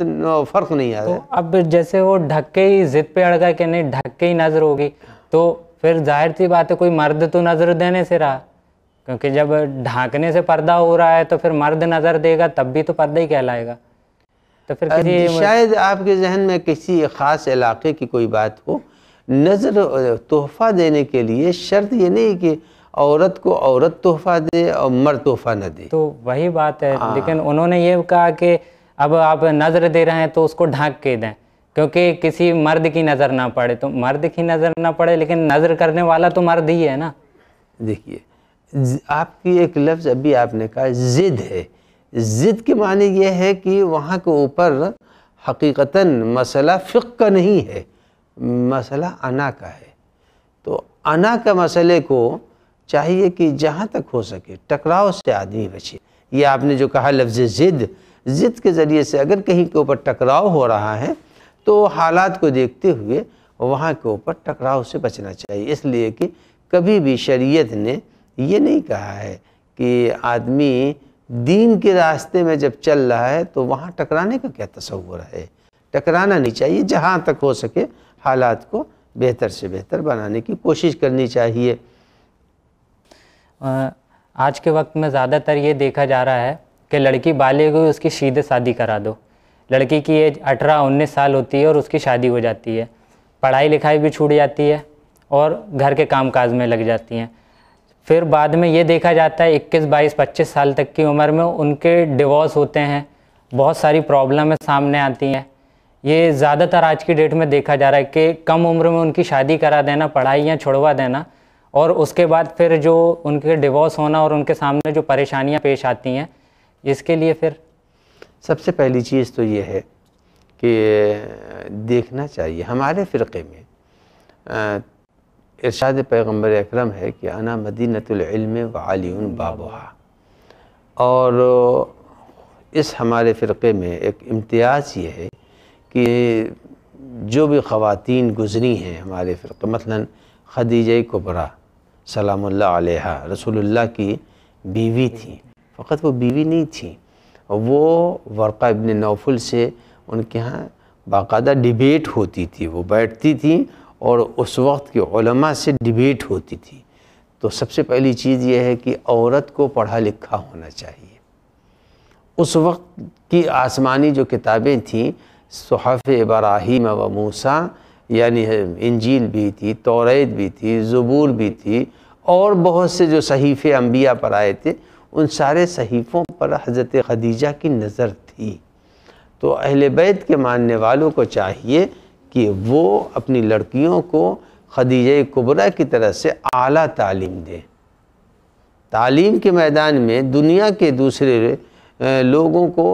फ़र्क नहीं आ तो रहा तो अब जैसे वो ढक के ही ज़िद पे अड़ गए कि नहीं ढक के ही नज़र होगी तो फिर जाहिर सी बात है कोई मर्द तो नज़र देने से रहा क्योंकि जब ढांकने से पर्दा हो रहा है तो फिर मर्द नज़र देगा तब भी तो पर्दा ही कहलाएगा तो फिर किसी शायद आपके जहन में किसी ख़ास इलाके की कोई बात हो नज़र तोहफा देने के लिए शर्त ये नहीं कि औरत को औरत तोहफा दे और मर्द तोहफा न दे तो वही बात है आ, हाँ। लेकिन उन्होंने ये कहा कि अब आप नज़र दे रहे हैं तो उसको ढांक के दें क्योंकि किसी मर्द की नज़र ना पड़े तो मर्द की नज़र ना पड़े लेकिन नज़र करने वाला तो मर्द ही है ना देखिए आपकी एक लफ्ज़ अभी आपने कहा ज़िद है ज़िद के माने यह है कि वहाँ के ऊपर हकीकता मसला फ़िक का नहीं है मसला अना का है तो अना का मसले को चाहिए कि जहाँ तक हो सके टकराव से आदमी बचे ये आपने जो कहा लफ्ज़ ज़िद ज़िद के ज़रिए से अगर कहीं के ऊपर टकराव हो रहा है तो हालात को देखते हुए वहाँ के ऊपर टकराव से बचना चाहिए इसलिए कि कभी भी शरीयत ने ये नहीं कहा है कि आदमी दीन के रास्ते में जब चल रहा है तो वहाँ टकराने का क्या तस्वुर है टकराना नहीं चाहिए जहाँ तक हो सके हालात को बेहतर से बेहतर बनाने की कोशिश करनी चाहिए आज के वक्त में ज़्यादातर ये देखा जा रहा है कि लड़की बाले हुई उसकी सीधे शादी करा दो लड़की की एज अठारह उन्नीस साल होती है और उसकी शादी हो जाती है पढ़ाई लिखाई भी छूट जाती है और घर के कामकाज में लग जाती हैं फिर बाद में ये देखा जाता है 21, 22, 25 साल तक की उम्र में उनके डिवोर्स होते हैं बहुत सारी प्रॉब्लमें सामने आती हैं ये ज़्यादातर आज की डेट में देखा जा रहा है कि कम उम्र में उनकी शादी करा देना पढ़ाइयाँ छुड़वा देना और उसके बाद फिर जो उनके डिवोर्स होना और उनके सामने जो परेशानियाँ पेश आती हैं इसके लिए फिर सबसे पहली चीज़ तो ये है कि देखना चाहिए हमारे फ़िरके में इर्शाद पैगम्बर अक्रम है कि आना मदीनतम व आलियन बाबा और इस हमारे फ़िरक़े में एक इम्तियाज़ ये है कि जो भी ख़वान गुज़री हैं हमारे फ़िरक़ मसला खदीज कुबरा सलाम रसूलुल्लाह की बीवी थी फ़कत वो बीवी नहीं थी वो वर्का इबन नौफुल से उनके यहाँ बाकायदा डिबेट होती थी वो बैठती थी और उस वक्त के से डिबेट होती थी तो सबसे पहली चीज़ यह है कि औरत को पढ़ा लिखा होना चाहिए उस वक्त की आसमानी जो किताबें थीं सहफ़ इब्राहिम व मूसा यानी इंजील भी थी तौरेत भी थी ज़बूर भी थी और बहुत से जो सहीफ़े अम्बिया पर आए थे उन सारे सहीफ़ों पर हज़रत खदीजा की नज़र थी तो अहल बैत के मानने वालों को चाहिए कि वो अपनी लड़कियों को खदीज कुबरा की तरह से आला तालीम दें तालीम के मैदान में दुनिया के दूसरे लोगों को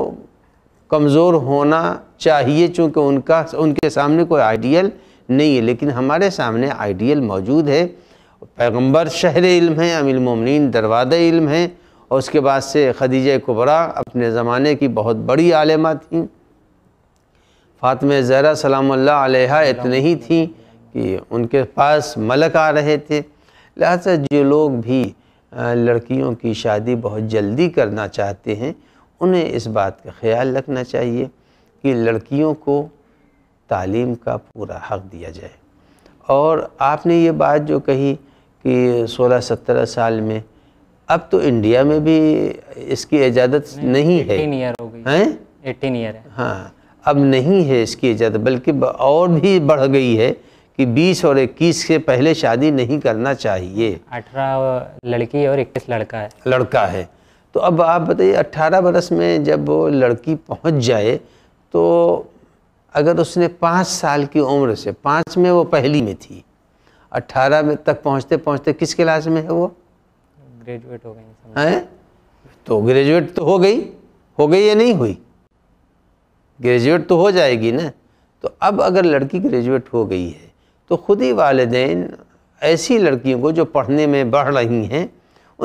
कमज़ोर होना चाहिए चूँकि उनका उनके सामने कोई आइडियल नहीं है लेकिन हमारे सामने आइडियल मौजूद है पैगंबर शहर इल्म हैं ममिन दरवाद इल्म हैं और उसके बाद से खदीज कुबरा अपने ज़माने की बहुत बड़ी आलमा थीं फातम ज़हरा सलाम इतने ही थी कि उनके पास मलक आ रहे थे लिहाजा जो लोग भी लड़कियों की शादी बहुत जल्दी करना चाहते हैं उन्हें इस बात का ख्याल रखना चाहिए कि लड़कियों को तालीम का पूरा हक़ दिया जाए और आपने ये बात जो कही कि 16-17 साल में अब तो इंडिया में भी इसकी इजाज़त नहीं है एटीन ईयर हो गई हैं एटीन ईयर है हाँ अब नहीं है इसकी इज्जत बल्कि और भी बढ़ गई है कि 20 और 21 से पहले शादी नहीं करना चाहिए 18 लड़की और 21 लड़का है लड़का है तो अब आप बताइए 18 बरस में जब वो लड़की पहुंच जाए तो अगर उसने पाँच साल की उम्र से पाँच में वो पहली में थी 18 में तक पहुंचते पहुंचते किस क्लास में है वो ग्रेजुएट हो गई हैं तो ग्रेजुएट तो हो गई हो गई या नहीं हुई ग्रेजुएट तो हो जाएगी ना तो अब अगर लड़की ग्रेजुएट हो गई है तो ख़ुद ही वालदेन ऐसी लड़कियों को जो पढ़ने में बढ़ रही हैं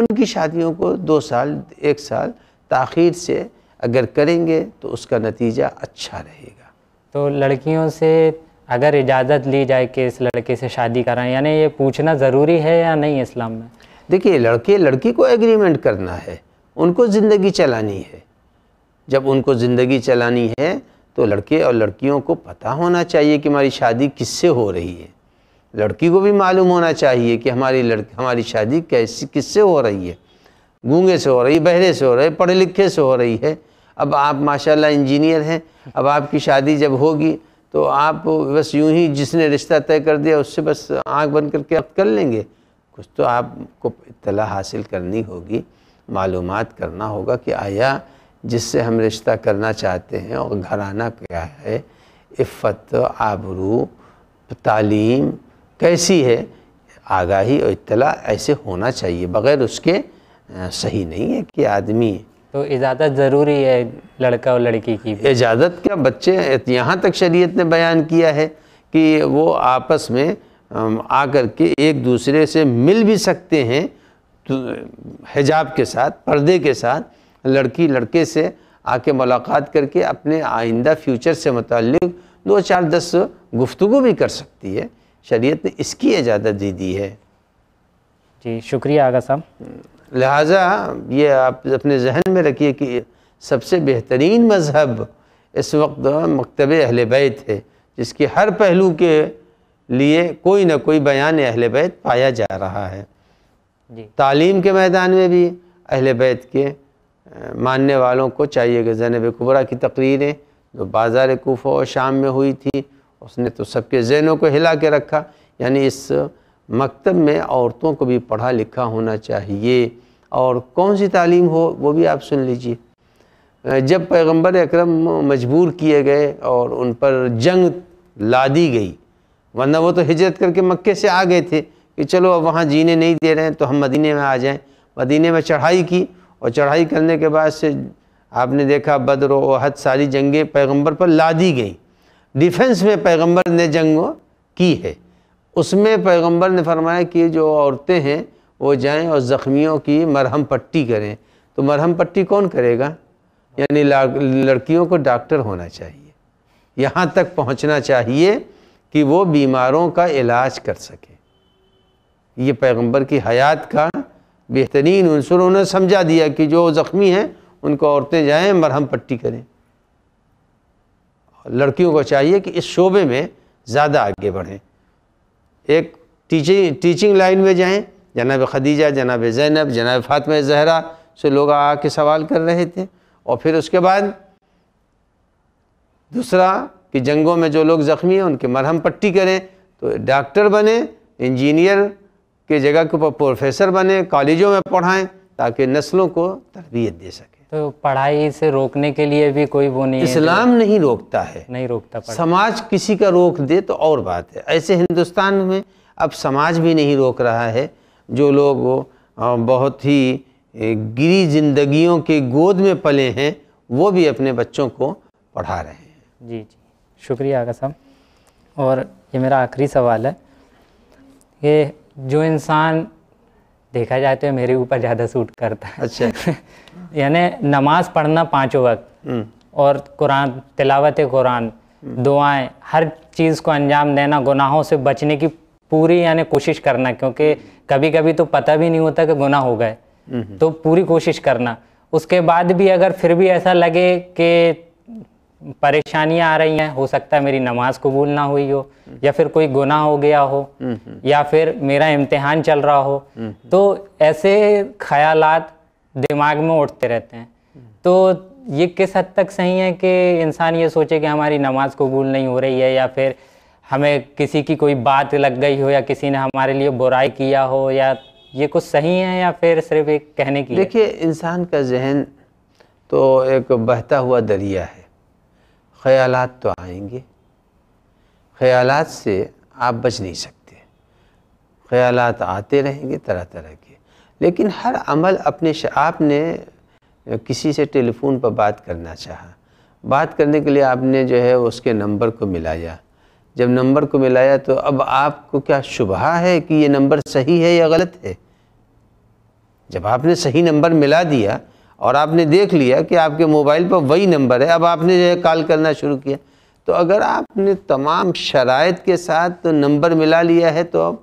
उनकी शादियों को दो साल एक साल तख़िर से अगर करेंगे तो उसका नतीजा अच्छा रहेगा तो लड़कियों से अगर इजाज़त ली जाए कि इस लड़के से शादी कराएं यानी ये पूछना ज़रूरी है या नहीं इस्लाम में देखिए लड़के लड़की को एग्रीमेंट करना है उनको ज़िंदगी चलानी है जब उनको ज़िंदगी चलानी है तो लड़के और लड़कियों को पता होना चाहिए कि हमारी शादी किससे हो रही है लड़की को भी मालूम होना चाहिए कि हमारी लड़की हमारी शादी कैसी किससे हो रही है गूंगे से हो रही बहरे से हो रही पढ़े लिखे से हो रही है अब आप माशाल्लाह इंजीनियर हैं अब आपकी शादी जब होगी तो आप बस यूं ही जिसने रिश्ता तय कर दिया उससे बस आँख बंद करके आप कर लेंगे कुछ तो आपको इतला हासिल करनी होगी मालूम करना होगा कि आया जिससे हम रिश्ता करना चाहते हैं और घराना क्या है इफ़त आबरू तालीम कैसी है आगाही और इतला ऐसे होना चाहिए बग़ैर उसके सही नहीं है कि आदमी तो इजाज़त ज़रूरी है लड़का और लड़की की इजाज़त क्या बच्चे यहाँ तक शरीयत ने बयान किया है कि वो आपस में आकर के एक दूसरे से मिल भी सकते हैं तो हिजाब के साथ पर्दे के साथ लड़की लड़के से आके मुलाकात करके अपने आइंदा फ्यूचर से मतलब दो चार दस गुफ्तु भी कर सकती है शरीयत ने इसकी इजाज़त दे दी है जी शुक्रिया आगा साहब लिहाजा ये आप अपने जहन में रखिए कि सबसे बेहतरीन मज़हब इस वक्त मकतब अहल बैत है जिसके हर पहलू के लिए कोई ना कोई बयान अहल बैत पाया जा रहा है तालीम के मैदान में भी अहल बैत के मानने वालों को चाहिए कि जैनब कुबरा की तकरीरें जो बाज़ार कोफ़ा और शाम में हुई थी उसने तो सबके जहनों को हिला के रखा यानी इस मकतब में औरतों को भी पढ़ा लिखा होना चाहिए और कौन सी तालीम हो वो भी आप सुन लीजिए जब पैगंबर अकरम मजबूर किए गए और उन पर जंग लादी गई वरना वो तो हिजरत करके मक्के से आ गए थे कि चलो अब वहाँ जीने नहीं दे रहे हैं तो हम मदीने में आ जाएं मदीने में चढ़ाई की और चढ़ाई करने के बाद से आपने देखा बद्र वहद सारी जंगें पैगंबर पर लादी गई डिफेंस में पैगंबर ने जंग की है उसमें पैगंबर ने फरमाया कि जो औरतें हैं वो जाएं और ज़ख्मियों की मरहम पट्टी करें तो मरहम पट्टी कौन करेगा यानी लड़कियों को डॉक्टर होना चाहिए यहाँ तक पहुँचना चाहिए कि वो बीमारों का इलाज कर सके ये पैगंबर की हयात का बेहतरीन उनसर उन्होंने समझा दिया कि जो ज़ख्मी हैं उनको औरतें जाएं मरहम पट्टी करें लड़कियों को चाहिए कि इस शोबे में ज़्यादा आगे बढ़ें एक टीचिंग टीचिंग लाइन में जाएं जनाब खदीजा जनाब ज़ैनब जनाब फातम जहरा से लोग आके सवाल कर रहे थे और फिर उसके बाद दूसरा कि जंगों में जो लोग ज़ख्मी हैं उनके मरहम पट्टी करें तो डॉक्टर बने इंजीनियर की जगह के ऊपर प्रोफेसर बने कॉलेजों में पढ़ाएं ताकि नस्लों को तरबियत दे सके तो पढ़ाई से रोकने के लिए भी कोई वो नहीं इस्लाम है नहीं रोकता है नहीं रोकता समाज किसी का रोक दे तो और बात है ऐसे हिंदुस्तान में अब समाज भी नहीं रोक रहा है जो लोग बहुत ही गिरी जिंदगियों के गोद में पले हैं वो भी अपने बच्चों को पढ़ा रहे हैं जी जी शुक्रिया आगा साहब और ये मेरा आखिरी सवाल है ये जो इंसान देखा जाए तो मेरे ऊपर ज़्यादा सूट करता है अच्छा यानी नमाज पढ़ना पाँचों वक्त हम्म। और कुरान तिलावत कुरान हम्म। दुआएं हर चीज़ को अंजाम देना गुनाहों से बचने की पूरी यानी कोशिश करना क्योंकि कभी कभी तो पता भी नहीं होता कि गुनाह हो गए हम्म। तो पूरी कोशिश करना उसके बाद भी अगर फिर भी ऐसा लगे कि परेशानियां आ रही हैं हो सकता है मेरी नमाज कबूल ना हुई हो या फिर कोई गुनाह हो गया हो या फिर मेरा इम्तिहान चल रहा हो तो ऐसे ख्याल दिमाग में उठते रहते हैं तो ये किस हद तक सही है कि इंसान ये सोचे कि हमारी नमाज कबूल नहीं हो रही है या फिर हमें किसी की कोई बात लग गई हो या किसी ने हमारे लिए बुराई किया हो या ये कुछ सही है या फिर सिर्फ एक कहने की देखिए इंसान का जहन तो एक बहता हुआ दरिया है ख्याल तो आएंगे ख्याल से आप बच नहीं सकते ख्याल आते रहेंगे तरह तरह के लेकिन हर अमल अपने आपने किसी से टेलीफोन पर बात करना चाहा बात करने के लिए आपने जो है उसके नंबर को मिलाया जब नंबर को मिलाया तो अब आपको क्या शुभ है कि ये नंबर सही है या गलत है जब आपने सही नंबर मिला दिया और आपने देख लिया कि आपके मोबाइल पर वही नंबर है अब आपने जो है कॉल करना शुरू किया तो अगर आपने तमाम शराइ के साथ तो नंबर मिला लिया है तो अब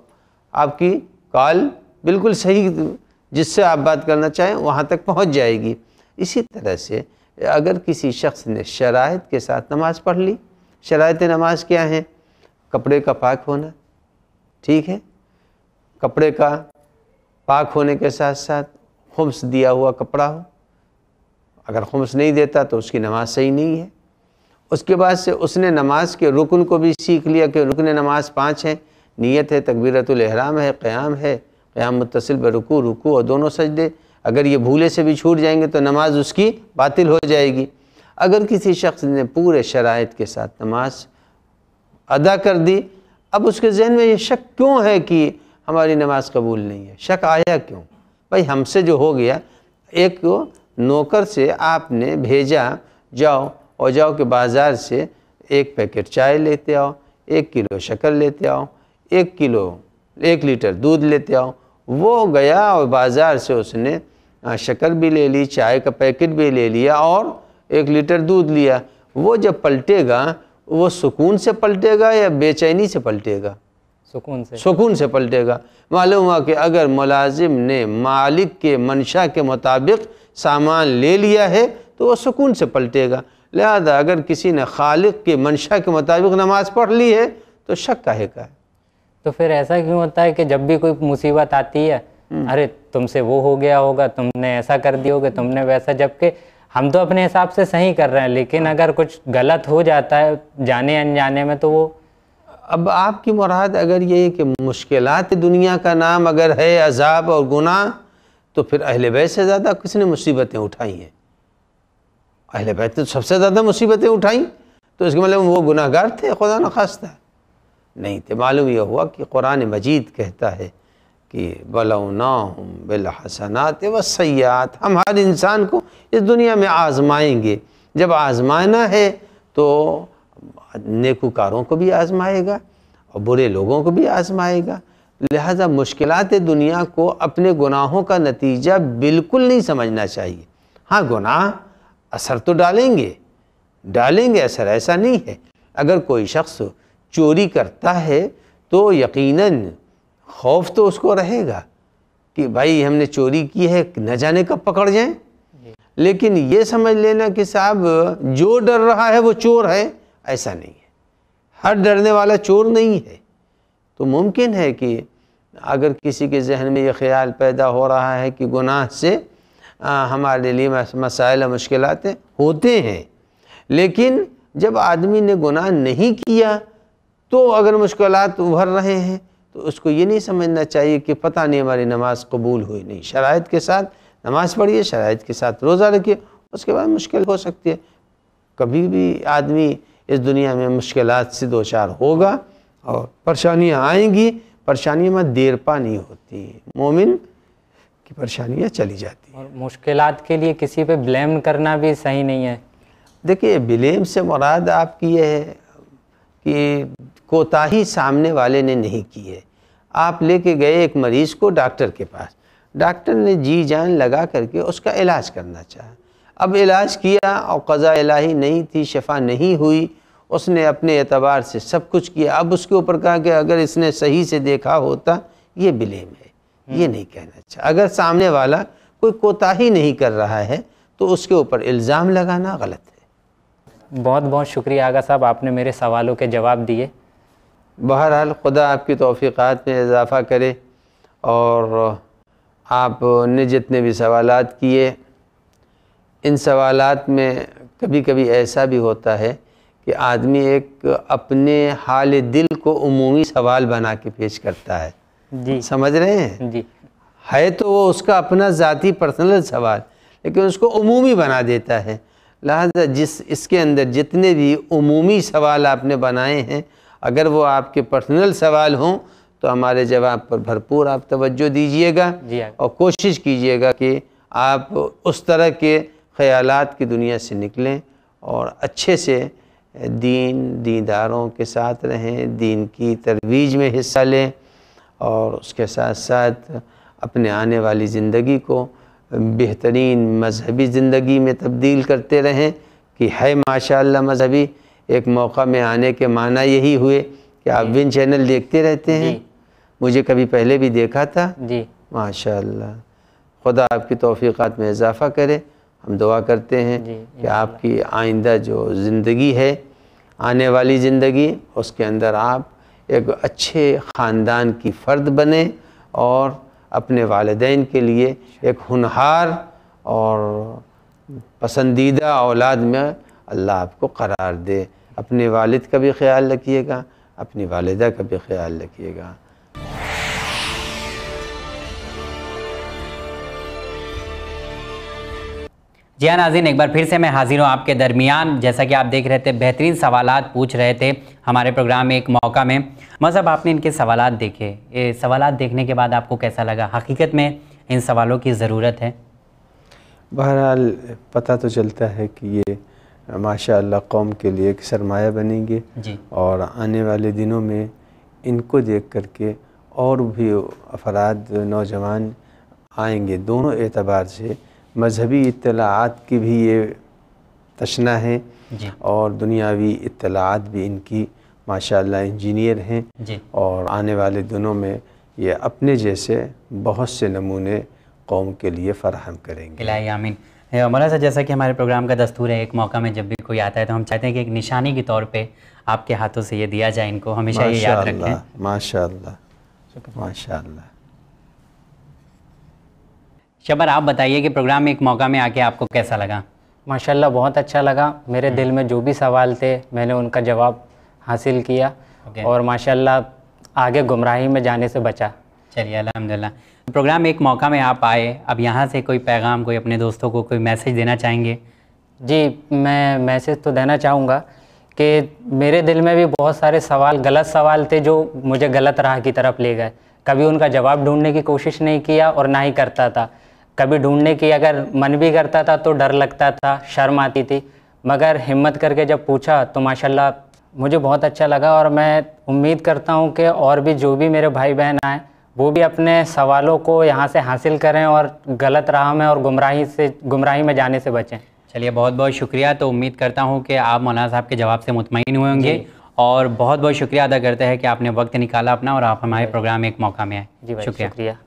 आपकी कॉल बिल्कुल सही जिससे आप बात करना चाहें वहाँ तक पहुँच जाएगी इसी तरह से अगर किसी शख्स ने शराइ के साथ नमाज़ पढ़ ली शराइ नमाज क्या है कपड़े का पाक होना ठीक है कपड़े का पाक होने के साथ साथ हम्स दिया हुआ कपड़ा हो अगर खुमस नहीं देता तो उसकी नमाज सही नहीं है उसके बाद से उसने नमाज के रुकन को भी सीख लिया कि रुकन नमाज पाँच है नीयत है तकबीरतलहराम है क़्याम है क़्याम मुतसिल रुकू रुकू और दोनों सजदे अगर ये भूले से भी छूट जाएंगे तो नमाज उसकी बातिल हो जाएगी अगर किसी शख्स ने पूरे शराइ के साथ नमाज अदा कर दी अब उसके जहन में ये शक क्यों है कि हमारी नमाज कबूल नहीं है शक आया क्यों भाई हमसे जो हो गया एक नौकर से आपने भेजा जाओ और जाओ के बाज़ार से एक पैकेट चाय लेते आओ एक किलो शक्कर लेते आओ एक किलो एक लीटर दूध लेते आओ वो गया और बाज़ार से उसने शक्कर भी ले ली चाय का पैकेट भी ले लिया और एक लीटर दूध लिया वो जब पलटेगा वो सुकून से पलटेगा या बेचैनी से पलटेगा सुकून से सुकून से पलटेगा मालूम हुआ कि अगर मुलाजिम ने मालिक के मंशा के मुताबिक सामान ले लिया है तो वह सुकून से पलटेगा लिहाजा अगर किसी ने खालिक के मंशा के मुताबिक नमाज पढ़ ली है तो शक काहे का है तो फिर ऐसा क्यों होता है कि जब भी कोई मुसीबत आती है हम्म। अरे तुमसे वो हो गया होगा तुमने ऐसा कर दिया होगा तुमने वैसा जबकि हम तो अपने हिसाब से सही कर रहे हैं लेकिन अगर कुछ गलत हो जाता है जाने अनजाने में तो वो अब आपकी मुराद अगर ये है कि मुश्किल दुनिया का नाम अगर है अजाब और गुनाह तो फिर अहले बैत से ज़्यादा किसने मुसीबतें उठाई हैं अहल बैत तो सबसे ज़्यादा मुसीबतें उठाई तो इसके मतलब वो गुनाहगार थे खुदा न खास्ता नहीं थे मालूम यह हुआ कि कुरान मजीद कहता है कि बलौना हसनात व सयात हम हर इंसान को इस दुनिया में आजमाएंगे जब आजमाना है तो नेकूकारों को भी आजमाएगा और बुरे लोगों को भी आजमाएगा लिहाजा मुश्किल दुनिया को अपने गुनाहों का नतीजा बिल्कुल नहीं समझना चाहिए हाँ गुनाह असर तो डालेंगे डालेंगे असर ऐसा नहीं है अगर कोई शख्स चोरी करता है तो यकीनन खौफ तो उसको रहेगा कि भाई हमने चोरी की है न जाने कब पकड़ जाएं लेकिन ये समझ लेना कि साहब जो डर रहा है वो चोर है ऐसा नहीं है हर डरने वाला चोर नहीं है तो मुमकिन है कि अगर किसी के जहन में ये ख्याल पैदा हो रहा है कि गुनाह से हमारे लिए मसाइल मुश्किल होते हैं लेकिन जब आदमी ने गुनाह नहीं किया तो अगर मुश्किल उभर रहे हैं तो उसको ये नहीं समझना चाहिए कि पता नहीं हमारी नमाज़ कबूल हुई नहीं शराइ के साथ नमाज़ पढ़िए शराइ के साथ रोज़ा रखिए उसके बाद मुश्किल हो सकती है कभी भी आदमी इस दुनिया में मुश्किल से दो चार होगा और परेशानियाँ आएंगी परेशानियों में देरपा नहीं होती मोमिन की परेशानियाँ चली जाती और मुश्किल के लिए किसी पे ब्लेम करना भी सही नहीं है देखिए ब्लेम से मुराद आपकी यह है कि कोताही सामने वाले ने नहीं की है आप लेके गए एक मरीज़ को डॉक्टर के पास डॉक्टर ने जी जान लगा करके उसका इलाज करना चाहा अब इलाज किया और कज़ा इलाही नहीं थी शफा नहीं हुई उसने अपने एतबार से सब कुछ किया अब उसके ऊपर कहा कि अगर इसने सही से देखा होता ये बिलेम है हम्म। ये नहीं कहना अच्छा अगर सामने वाला कोई कोताही नहीं कर रहा है तो उसके ऊपर इल्ज़ाम लगाना गलत है बहुत बहुत शुक्रिया आगा साहब आपने मेरे सवालों के जवाब दिए बहरहाल खुदा आपकी तोफ़ीक़ात में इजाफ़ा करे और आपने जितने भी सवाल किए इन सवाल में कभी कभी ऐसा भी होता है कि आदमी एक अपने हाल दिल को अमूमी सवाल बना के पेश करता है जी समझ रहे हैं जी है तो वो उसका अपना ज़ाती पर्सनल सवाल लेकिन उसको अमूमी बना देता है लिहाजा जिस इसके अंदर जितने भी अमूमी सवाल आपने बनाए हैं अगर वो आपके पर्सनल सवाल हों तो हमारे जवाब पर भरपूर आप तवज्जो दीजिएगा हाँ। और कोशिश कीजिएगा कि आप उस तरह के ख्यालात की दुनिया से निकलें और अच्छे से दीन दीदारों के साथ रहें दीन की तरवीज में हिस्सा लें और उसके साथ साथ अपने आने वाली ज़िंदगी को बेहतरीन मजहबी ज़िंदगी में तब्दील करते रहें कि है माशा मजहबी एक मौका में आने के माना यही हुए कि आप विन चैनल देखते रहते हैं मुझे कभी पहले भी देखा था जी माशा खुदा आपकी तोफ़ीक़ात में इजाफ़ा करे हम दुआ करते हैं कि आपकी आइंदा जो ज़िंदगी है आने वाली ज़िंदगी उसके अंदर आप एक अच्छे ख़ानदान की फ़र्द बने और अपने वालदेन के लिए एक हुनहार और पसंदीदा औलाद में अल्लाह आपको करार दे अपने वालिद का भी ख्याल रखिएगा अपनी वालदा का भी ख्याल रखिएगा जी हाँ नाजीन एक बार फिर से मैं हाजिर हूँ आपके दरमियान जैसा कि आप देख रहे थे बेहतरीन सवाल पूछ रहे थे हमारे प्रोग्राम में एक मौका में मज़हब आपने इनके सवाल देखे ये सवाल देखने के बाद आपको कैसा लगा हकीकत में इन सवालों की ज़रूरत है बहरहाल पता तो चलता है कि ये माशा कौम के लिए एक सरमाया बनेंगे जी और आने वाले दिनों में इनको देख कर के और भी अफराद नौजवान आएंगे दोनों एतबार से मजहबी इतलात की भी ये तशना है और दुनियावी इतलात भी इनकी माशा इंजीनियर हैं और आने वाले दिनों में ये अपने जैसे बहुत से नमूने कौम के लिए फ़राहम करेंगे आमीन मौलाना साहब जैसा कि हमारे प्रोग्राम का दस्तूर है एक मौका में जब भी कोई आता है तो हम चाहते हैं कि एक निशानी के तौर पे आपके हाथों से ये दिया जाए इनको हमेशा ये याद रखें माशा माशा शबर आप बताइए कि प्रोग्राम एक मौका में आके आपको कैसा लगा माशाल्लाह बहुत अच्छा लगा मेरे हम्म। दिल में जो भी सवाल थे मैंने उनका जवाब हासिल किया okay. और माशाल्लाह आगे गुमराही में जाने से बचा चलिए अलहमदिल्ला प्रोग्राम एक मौका में आप आए अब यहाँ से कोई पैगाम कोई अपने दोस्तों को कोई मैसेज देना चाहेंगे जी मैं मैसेज तो देना चाहूँगा कि मेरे दिल में भी बहुत सारे सवाल गलत सवाल थे जो मुझे गलत राह की तरफ ले गए कभी उनका जवाब ढूंढने की कोशिश नहीं किया और ना ही करता था कभी ढूंढने की अगर मन भी करता था तो डर लगता था शर्म आती थी मगर हिम्मत करके जब पूछा तो माशाल्लाह मुझे बहुत अच्छा लगा और मैं उम्मीद करता हूँ कि और भी जो भी मेरे भाई बहन आए वो भी अपने सवालों को यहाँ से हासिल करें और गलत राह में और गुमराही से गुमराही में जाने से बचें चलिए बहुत बहुत शुक्रिया तो उम्मीद करता हूँ कि आप मौलाना साहब के जवाब से मुतमिन हुए होंगे और बहुत बहुत शुक्रिया अदा करते हैं कि आपने वक्त निकाला अपना और आप हमारे प्रोग्राम में एक मौका में आए जी शुक्रिया।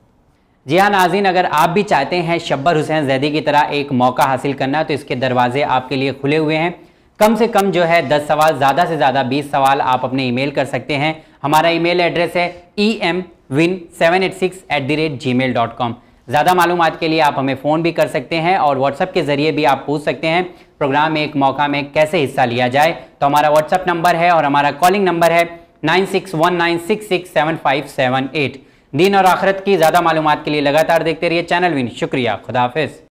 जी हाँ नाजीन अगर आप भी चाहते हैं शब्बर हुसैन जैदी की तरह एक मौका हासिल करना तो इसके दरवाजे आपके लिए खुले हुए हैं कम से कम जो है दस सवाल ज़्यादा से ज़्यादा बीस सवाल आप अपने ईमेल कर सकते हैं हमारा ईमेल एड्रेस है E M win seven eight six at rate Gmail dot com ज़्यादा मालूम के लिए आप हमें फ़ोन भी कर सकते हैं और व्हाट्सअप के ज़रिए भी आप पूछ सकते हैं प्रोग्राम में एक मौका में कैसे हिस्सा लिया जाए तो हमारा व्हाट्सअप नंबर है और हमारा कॉलिंग नंबर है nine six one nine six six seven five seven eight दिन और आखरत की ज़्यादा मालूम के लिए लगातार देखते रहिए चैनल विन शुक्रिया खुदाफिज